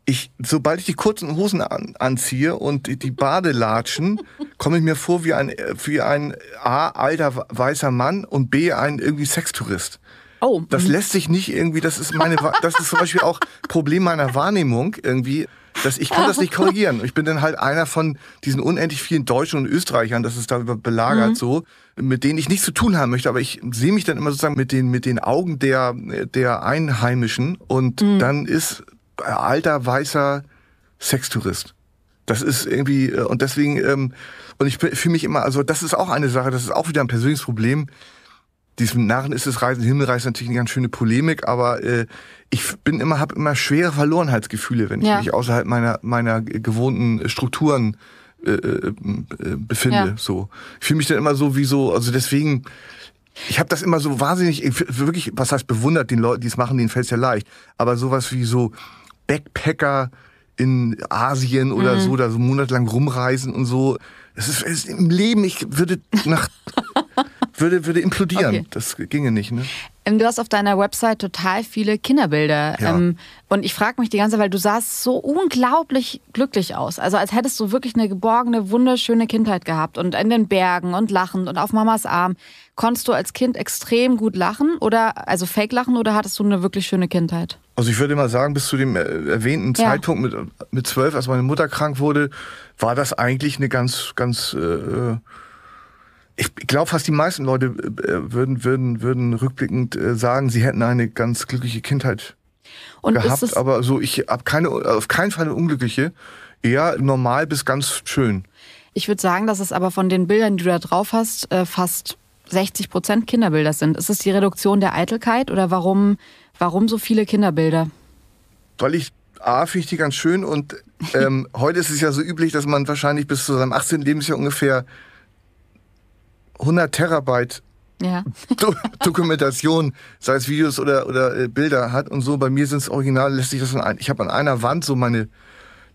ich, sobald ich die kurzen Hosen an, anziehe und die Badelatschen, komme ich mir vor wie ein, wie ein A, alter weißer Mann und B, ein irgendwie Sextourist. Oh. Das mhm. lässt sich nicht irgendwie, das ist meine, das ist zum Beispiel auch Problem meiner Wahrnehmung irgendwie. Das, ich kann das nicht [LAUGHS] korrigieren. Ich bin dann halt einer von diesen unendlich vielen Deutschen und Österreichern, das ist darüber belagert mhm. so, mit denen ich nichts zu tun haben möchte. Aber ich sehe mich dann immer sozusagen mit den, mit den Augen der, der Einheimischen und mhm. dann ist alter, weißer Sextourist. Das ist irgendwie, äh, und deswegen, ähm, und ich fühle mich immer, also das ist auch eine Sache, das ist auch wieder ein persönliches Problem. Diesem Narren ist es Reisen Himmelreich natürlich eine ganz schöne Polemik, aber äh, ich bin immer, habe immer schwere Verlorenheitsgefühle, wenn ich ja. mich außerhalb meiner meiner gewohnten Strukturen äh, äh, äh, befinde. Ja. So, ich fühle mich dann immer so wie so, also deswegen. Ich habe das immer so wahnsinnig, wirklich, was heißt bewundert, den Leuten, die es machen, denen fällt es ja leicht. Aber sowas wie so Backpacker in Asien oder mhm. so, da so monatelang rumreisen und so. Es ist, ist, im Leben, ich würde nach [LAUGHS] würde würde implodieren. Okay. Das ginge nicht, ne? Ähm, du hast auf deiner Website total viele Kinderbilder. Ja. Ähm, und ich frage mich die ganze Zeit, weil du sahst so unglaublich glücklich aus. Also als hättest du wirklich eine geborgene, wunderschöne Kindheit gehabt und in den Bergen und lachend und auf Mamas Arm. Konntest du als Kind extrem gut lachen oder also fake lachen oder hattest du eine wirklich schöne Kindheit? Also ich würde mal sagen, bis zu dem äh, erwähnten ja. Zeitpunkt mit, äh, mit zwölf, als meine Mutter krank wurde, war das eigentlich eine ganz, ganz äh, äh ich glaube fast die meisten Leute äh, würden, würden, würden rückblickend äh, sagen, sie hätten eine ganz glückliche Kindheit und gehabt, aber so, ich habe keine, auf keinen Fall eine unglückliche, eher normal bis ganz schön. Ich würde sagen, dass es aber von den Bildern, die du da drauf hast, äh, fast 60 Prozent Kinderbilder sind. Ist es die Reduktion der Eitelkeit oder warum, warum so viele Kinderbilder? Weil ich A, finde ich die ganz schön und ähm, [LAUGHS] heute ist es ja so üblich, dass man wahrscheinlich bis zu seinem 18. Lebensjahr ungefähr 100 Terabyte ja. [LAUGHS] Do Dokumentation, sei es Videos oder, oder äh, Bilder hat und so. Bei mir sind es Original, lässt sich das an ein. Ich habe an einer Wand so meine,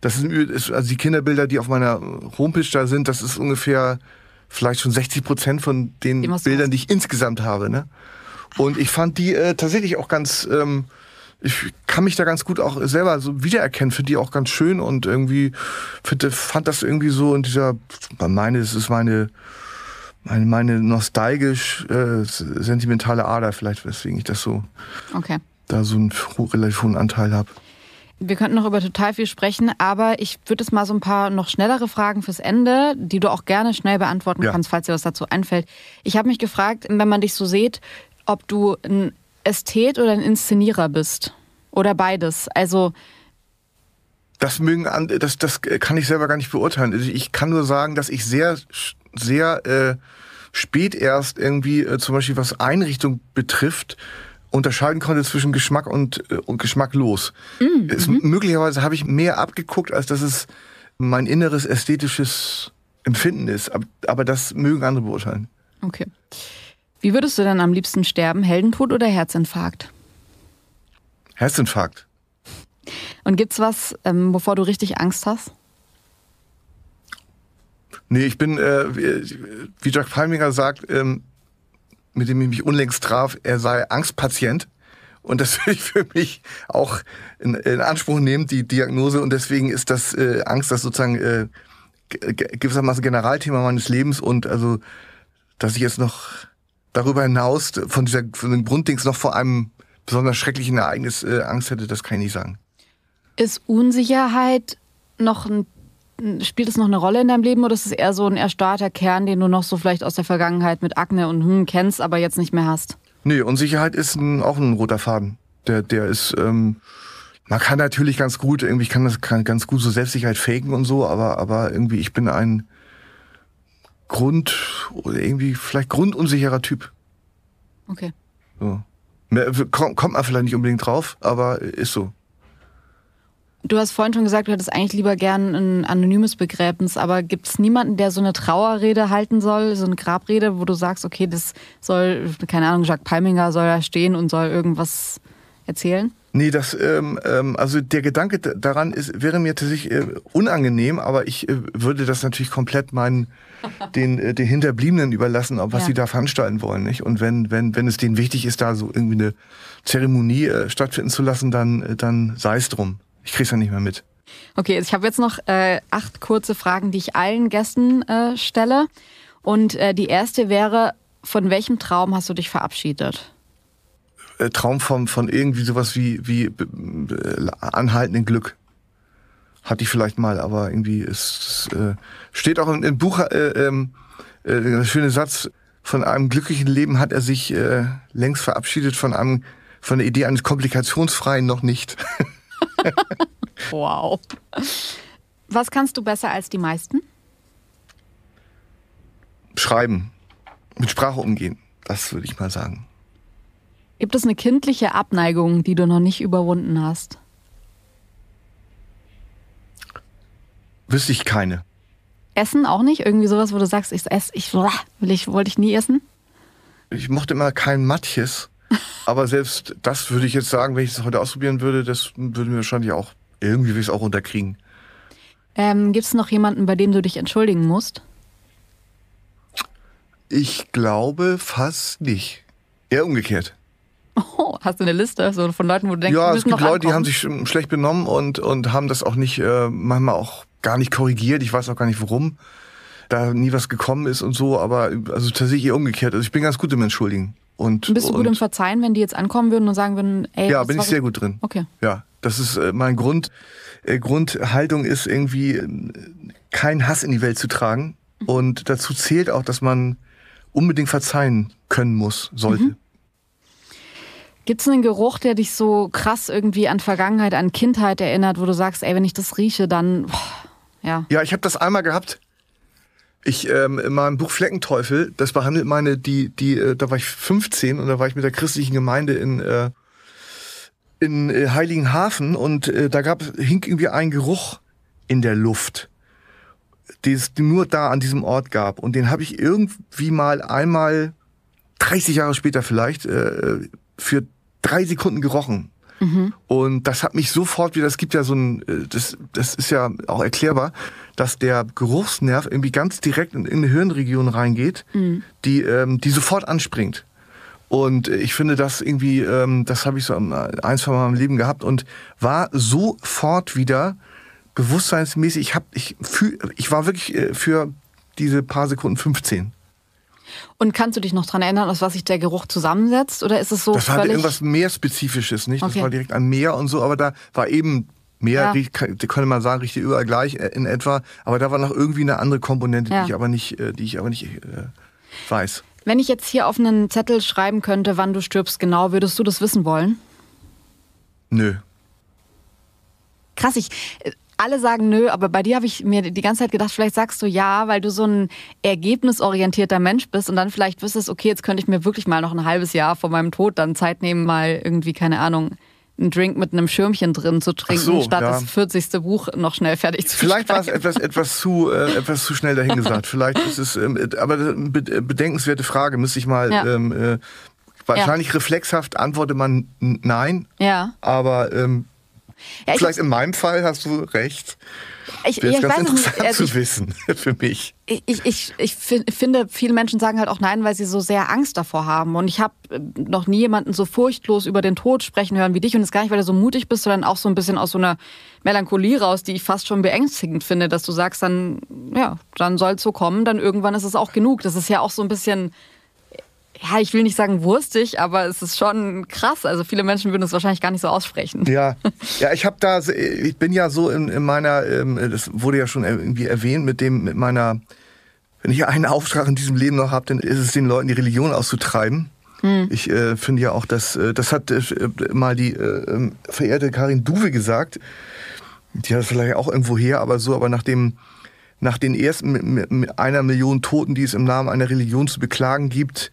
das sind also die Kinderbilder, die auf meiner Homepage da sind, das ist ungefähr vielleicht schon 60 Prozent von den Bildern, die ich insgesamt habe. Ne? Und ich fand die äh, tatsächlich auch ganz, ähm, ich kann mich da ganz gut auch selber so wiedererkennen, finde die auch ganz schön und irgendwie find, fand das irgendwie so in dieser, meine, es ist meine meine, meine nostalgisch äh, sentimentale Ader vielleicht, weswegen ich das so okay. da so einen relativ hohen Anteil habe. Wir könnten noch über total viel sprechen, aber ich würde jetzt mal so ein paar noch schnellere Fragen fürs Ende, die du auch gerne schnell beantworten ja. kannst, falls dir was dazu einfällt. Ich habe mich gefragt, wenn man dich so sieht, ob du ein Ästhet oder ein Inszenierer bist oder beides. Also das mögen das, das kann ich selber gar nicht beurteilen. Also ich kann nur sagen, dass ich sehr, sehr äh, spät erst irgendwie äh, zum Beispiel was Einrichtung betrifft, unterscheiden konnte zwischen Geschmack und, äh, und geschmacklos. Mm, mhm. Es, möglicherweise habe ich mehr abgeguckt, als dass es mein inneres ästhetisches Empfinden ist. Aber, aber das mögen andere beurteilen. Okay. Wie würdest du denn am liebsten sterben? Heldentod oder Herzinfarkt? Herzinfarkt. Und gibt's was, ähm, bevor du richtig Angst hast? Nee, ich bin, äh, wie, Jack Palminger sagt, ähm, mit dem ich mich unlängst traf, er sei Angstpatient. Und das [LAUGHS] will ich für mich auch in, in Anspruch nehmen, die Diagnose. Und deswegen ist das äh, Angst, das sozusagen äh, gewissermaßen Generalthema meines Lebens und also, dass ich jetzt noch darüber hinaus von dieser von den Grunddings noch vor einem besonders schrecklichen Ereignis äh, Angst hätte, das kann ich nicht sagen. Ist Unsicherheit noch ein spielt es noch eine Rolle in deinem Leben oder ist es eher so ein erstarrter Kern, den du noch so vielleicht aus der Vergangenheit mit Akne und hm kennst, aber jetzt nicht mehr hast? Nee, Unsicherheit ist ein, auch ein roter Faden. Der, der ist, ähm, man kann natürlich ganz gut, irgendwie kann das kann ganz gut so Selbstsicherheit faken und so, aber, aber irgendwie, ich bin ein Grund, oder irgendwie vielleicht grundunsicherer Typ. Okay. So. Kommt man vielleicht nicht unbedingt drauf, aber ist so. Du hast vorhin schon gesagt, du hättest eigentlich lieber gern ein anonymes Begräbnis, aber gibt es niemanden, der so eine Trauerrede halten soll, so eine Grabrede, wo du sagst, okay, das soll, keine Ahnung, Jacques Palminger soll da stehen und soll irgendwas erzählen? Nee, das, ähm, ähm, also der Gedanke daran ist, wäre mir tatsächlich äh, unangenehm, aber ich äh, würde das natürlich komplett meinen, [LAUGHS] den, äh, den Hinterbliebenen überlassen, ob was ja. sie da veranstalten wollen, nicht? Und wenn, wenn, wenn es denen wichtig ist, da so irgendwie eine Zeremonie äh, stattfinden zu lassen, dann, äh, dann sei es drum. Ich krieg's ja nicht mehr mit. Okay, ich habe jetzt noch äh, acht kurze Fragen, die ich allen Gästen äh, stelle. Und äh, die erste wäre, von welchem Traum hast du dich verabschiedet? Äh, Traum von, von irgendwie sowas wie, wie äh, anhaltenden Glück. Hatte ich vielleicht mal, aber irgendwie ist, äh, steht auch im, Buch im äh, ähm, äh, der schöne Satz, von einem glücklichen Leben hat er sich äh, längst verabschiedet, von einem, von der Idee eines komplikationsfreien noch nicht. [LAUGHS] [LAUGHS] wow. Was kannst du besser als die meisten? Schreiben. Mit Sprache umgehen. Das würde ich mal sagen. Gibt es eine kindliche Abneigung, die du noch nicht überwunden hast? Wüsste ich keine. Essen auch nicht? Irgendwie sowas, wo du sagst, ich esse, ich, ich wollte ich nie essen? Ich mochte immer kein Matjes. Aber selbst das würde ich jetzt sagen, wenn ich das heute ausprobieren würde, das würden wir wahrscheinlich auch irgendwie würde ich es auch unterkriegen. Ähm, Gibt es noch jemanden, bei dem du dich entschuldigen musst? Ich glaube fast nicht. Eher umgekehrt. Oh, hast du eine Liste so von Leuten, wo du denkst, ja, du es gibt Leute, ankommen? die haben sich schlecht benommen und und haben das auch nicht äh, manchmal auch gar nicht korrigiert. Ich weiß auch gar nicht warum da nie was gekommen ist und so. Aber also tatsächlich eher umgekehrt. Also ich bin ganz gut im Entschuldigen. Und, bist du gut im Verzeihen, wenn die jetzt ankommen würden und sagen würden, ey, ja, bin ich sehr gut drin. Okay. Ja, das ist äh, mein Grund. Äh, Grundhaltung ist irgendwie äh, keinen Hass in die Welt zu tragen und dazu zählt auch, dass man unbedingt verzeihen können muss, sollte. Mhm. Gibt es einen Geruch, der dich so krass irgendwie an Vergangenheit, an Kindheit erinnert, wo du sagst, ey, wenn ich das rieche, dann boah, ja. Ja, ich habe das einmal gehabt. Ich ähm, in meinem Buch Fleckenteufel, das behandelt meine die die äh, da war ich 15 und da war ich mit der christlichen Gemeinde in äh, in äh, Heiligenhafen und äh, da gab hing irgendwie ein Geruch in der Luft, die es nur da an diesem Ort gab und den habe ich irgendwie mal einmal 30 Jahre später vielleicht äh, für drei Sekunden gerochen Mhm. Und das hat mich sofort wieder, es gibt ja so ein, äh, das, das ist ja auch erklärbar, dass der Geruchsnerv irgendwie ganz direkt in, in eine Hirnregion reingeht, mhm. die, ähm, die sofort anspringt. Und äh, ich finde das irgendwie, ähm, das habe ich so ein, zwei Mal im Leben gehabt und war sofort wieder bewusstseinsmäßig. Ich, hab, ich, fühl, ich war wirklich äh, für diese paar Sekunden 15. Und kannst du dich noch daran erinnern, aus was sich der Geruch zusammensetzt? Oder ist es so? Das hatte irgendwas Meerspezifisches, nicht? Okay. Das war direkt ein Meer und so, aber da war eben Meer, ja. könnte man sagen, richtig überall gleich äh, in etwa. Aber da war noch irgendwie eine andere Komponente, ja. die ich aber nicht, äh, die ich aber nicht äh, weiß. Wenn ich jetzt hier auf einen Zettel schreiben könnte, wann du stirbst genau, würdest du das wissen wollen? Nö. Krass, ich, äh, alle sagen nö, aber bei dir habe ich mir die ganze Zeit gedacht, vielleicht sagst du ja, weil du so ein ergebnisorientierter Mensch bist und dann vielleicht wüsstest, okay, jetzt könnte ich mir wirklich mal noch ein halbes Jahr vor meinem Tod dann Zeit nehmen, mal irgendwie, keine Ahnung, einen Drink mit einem Schirmchen drin zu trinken, so, statt ja. das 40. Buch noch schnell fertig zu Vielleicht war es etwas, etwas, zu, äh, etwas zu schnell dahingesagt. Vielleicht ist es, ähm, äh, aber be äh, bedenkenswerte Frage, müsste ich mal. Ja. Ähm, äh, wahrscheinlich ja. reflexhaft antwortet man nein. Ja. Aber ähm, ja, Vielleicht in meinem Fall hast du recht. Ich, Wäre ja, ganz interessant also zu wissen [LAUGHS] für mich. Ich, ich, ich, finde, viele Menschen sagen halt auch nein, weil sie so sehr Angst davor haben. Und ich habe äh, noch nie jemanden so furchtlos über den Tod sprechen hören wie dich. Und es gar nicht, weil du so mutig bist, sondern auch so ein bisschen aus so einer Melancholie raus, die ich fast schon beängstigend finde, dass du sagst, dann, ja, dann soll es so kommen, dann irgendwann ist es auch genug. Das ist ja auch so ein bisschen ja, ich will nicht sagen wurstig, aber es ist schon krass. Also viele Menschen würden es wahrscheinlich gar nicht so aussprechen. Ja, [LAUGHS] ja, ich habe da, ich bin ja so in, in, meiner, ähm, das wurde ja schon irgendwie erwähnt mit dem, mit meiner, wenn ich einen Auftrag in diesem Leben noch habe, dann ist es den Leuten die Religion auszutreiben. Hm. Ich äh, finde ja auch, dass äh, das hat äh, mal die äh, ähm, verehrte Karin Duwe gesagt. Die hat das vielleicht auch irgendwo her, aber so, aber nach dem nach den ersten mit, mit einer Million Toten, die es im Namen einer Religion zu beklagen gibt,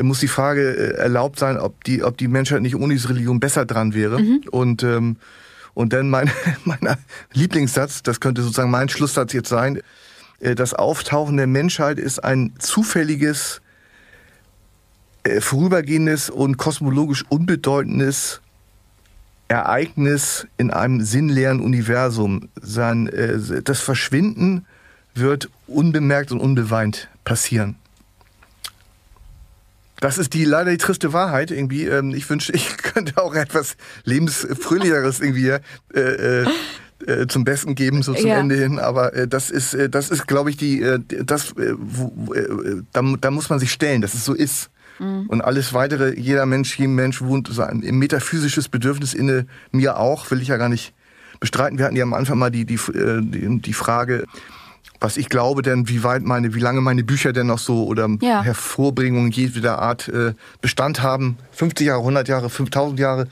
muss die Frage äh, erlaubt sein, ob die, ob die Menschheit nicht ohne diese Religion besser dran wäre. Mhm. Und, ähm, und dann mein, [LAUGHS] mein Lieblingssatz, das könnte sozusagen mein Schlusssatz jetzt sein, äh, das Auftauchen der Menschheit ist ein zufälliges, äh, vorübergehendes und kosmologisch unbedeutendes Ereignis in einem sinnleeren Universum. Sein, das Verschwinden wird unbemerkt und unbeweint passieren. Das ist die leider die triste Wahrheit irgendwie. Ähm, ich wünschte, [LAUGHS] ich könnte auch etwas lebensfröhlicheres irgendwie äh, äh, äh, zum Besten geben, so zum ja. Ende hin. Aber äh, das ist, äh, das ist, glaube ich, die, äh, das, wo, da, da muss man sich stellen, dass es so ist. Mhm. Und alles weitere, jeder Mensch, jedem Mensch wohnt sein metaphysisches Bedürfnis inne, mir auch, will ich ja gar nicht bestreiten. Wir hatten ja am Anfang mal die, die, die, die Frage, was ich glaube denn, wie weit meine, wie lange meine Bücher denn noch so oder ja. Hervorbringungen jeder Art äh, Bestand haben. 50 Jahre, 100 Jahre, 5000 Jahre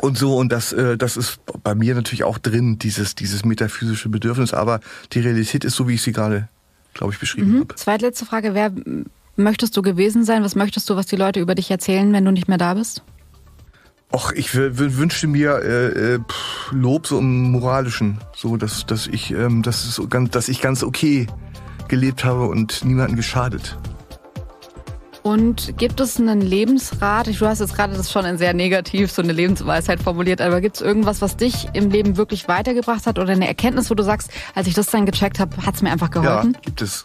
und so. Und das, äh, das ist bei mir natürlich auch drin, dieses, dieses metaphysische Bedürfnis. Aber die Realität ist so, wie ich sie gerade, glaube ich, beschrieben mhm. habe. Zweitletzte Frage, wer möchtest du gewesen sein? Was möchtest du, was die Leute über dich erzählen, wenn du nicht mehr da bist? Och, ich wünschte mir äh, äh, pff, Lob so im moralischen, so dass dass ich ähm, dass es so ganz dass ich ganz okay gelebt habe und niemanden geschadet. Und gibt es einen Lebensrat? Du hast jetzt gerade das schon in sehr negativ so eine Lebensweisheit formuliert, aber gibt es irgendwas, was dich im Leben wirklich weitergebracht hat oder eine Erkenntnis, wo du sagst, als ich das dann gecheckt habe, hat es mir einfach geholfen? Ja, gibt es.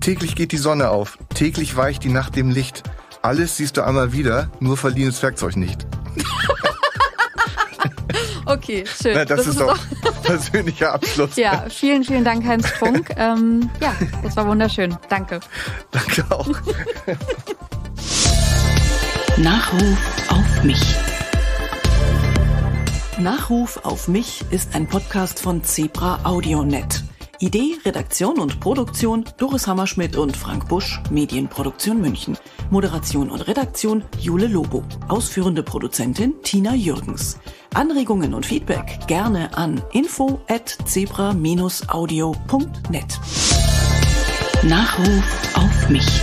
Täglich geht die Sonne auf, täglich weicht die Nacht dem Licht. Alles siehst du einmal wieder, nur verliehenes Werkzeug nicht. [LAUGHS] okay, schön. Na, das, das, ist, ist doch [LAUGHS] persönlicher Abschluss. Ja, vielen, vielen Dank, Heinz Strunk. Ähm, ja, das war wunderschön. Danke. Danke auch. Nachruf auf mich. Nachruf auf mich ist ein Podcast von Zebra AudioNet. Idee, Redaktion und Produktion Doris Hammerschmidt und Frank Busch, Medienproduktion München. Moderation und Redaktion Jule Lobo. Ausführende Produzentin Tina Jürgens. Anregungen und Feedback gerne an info at zebra-audio.net. Nachruf auf mich.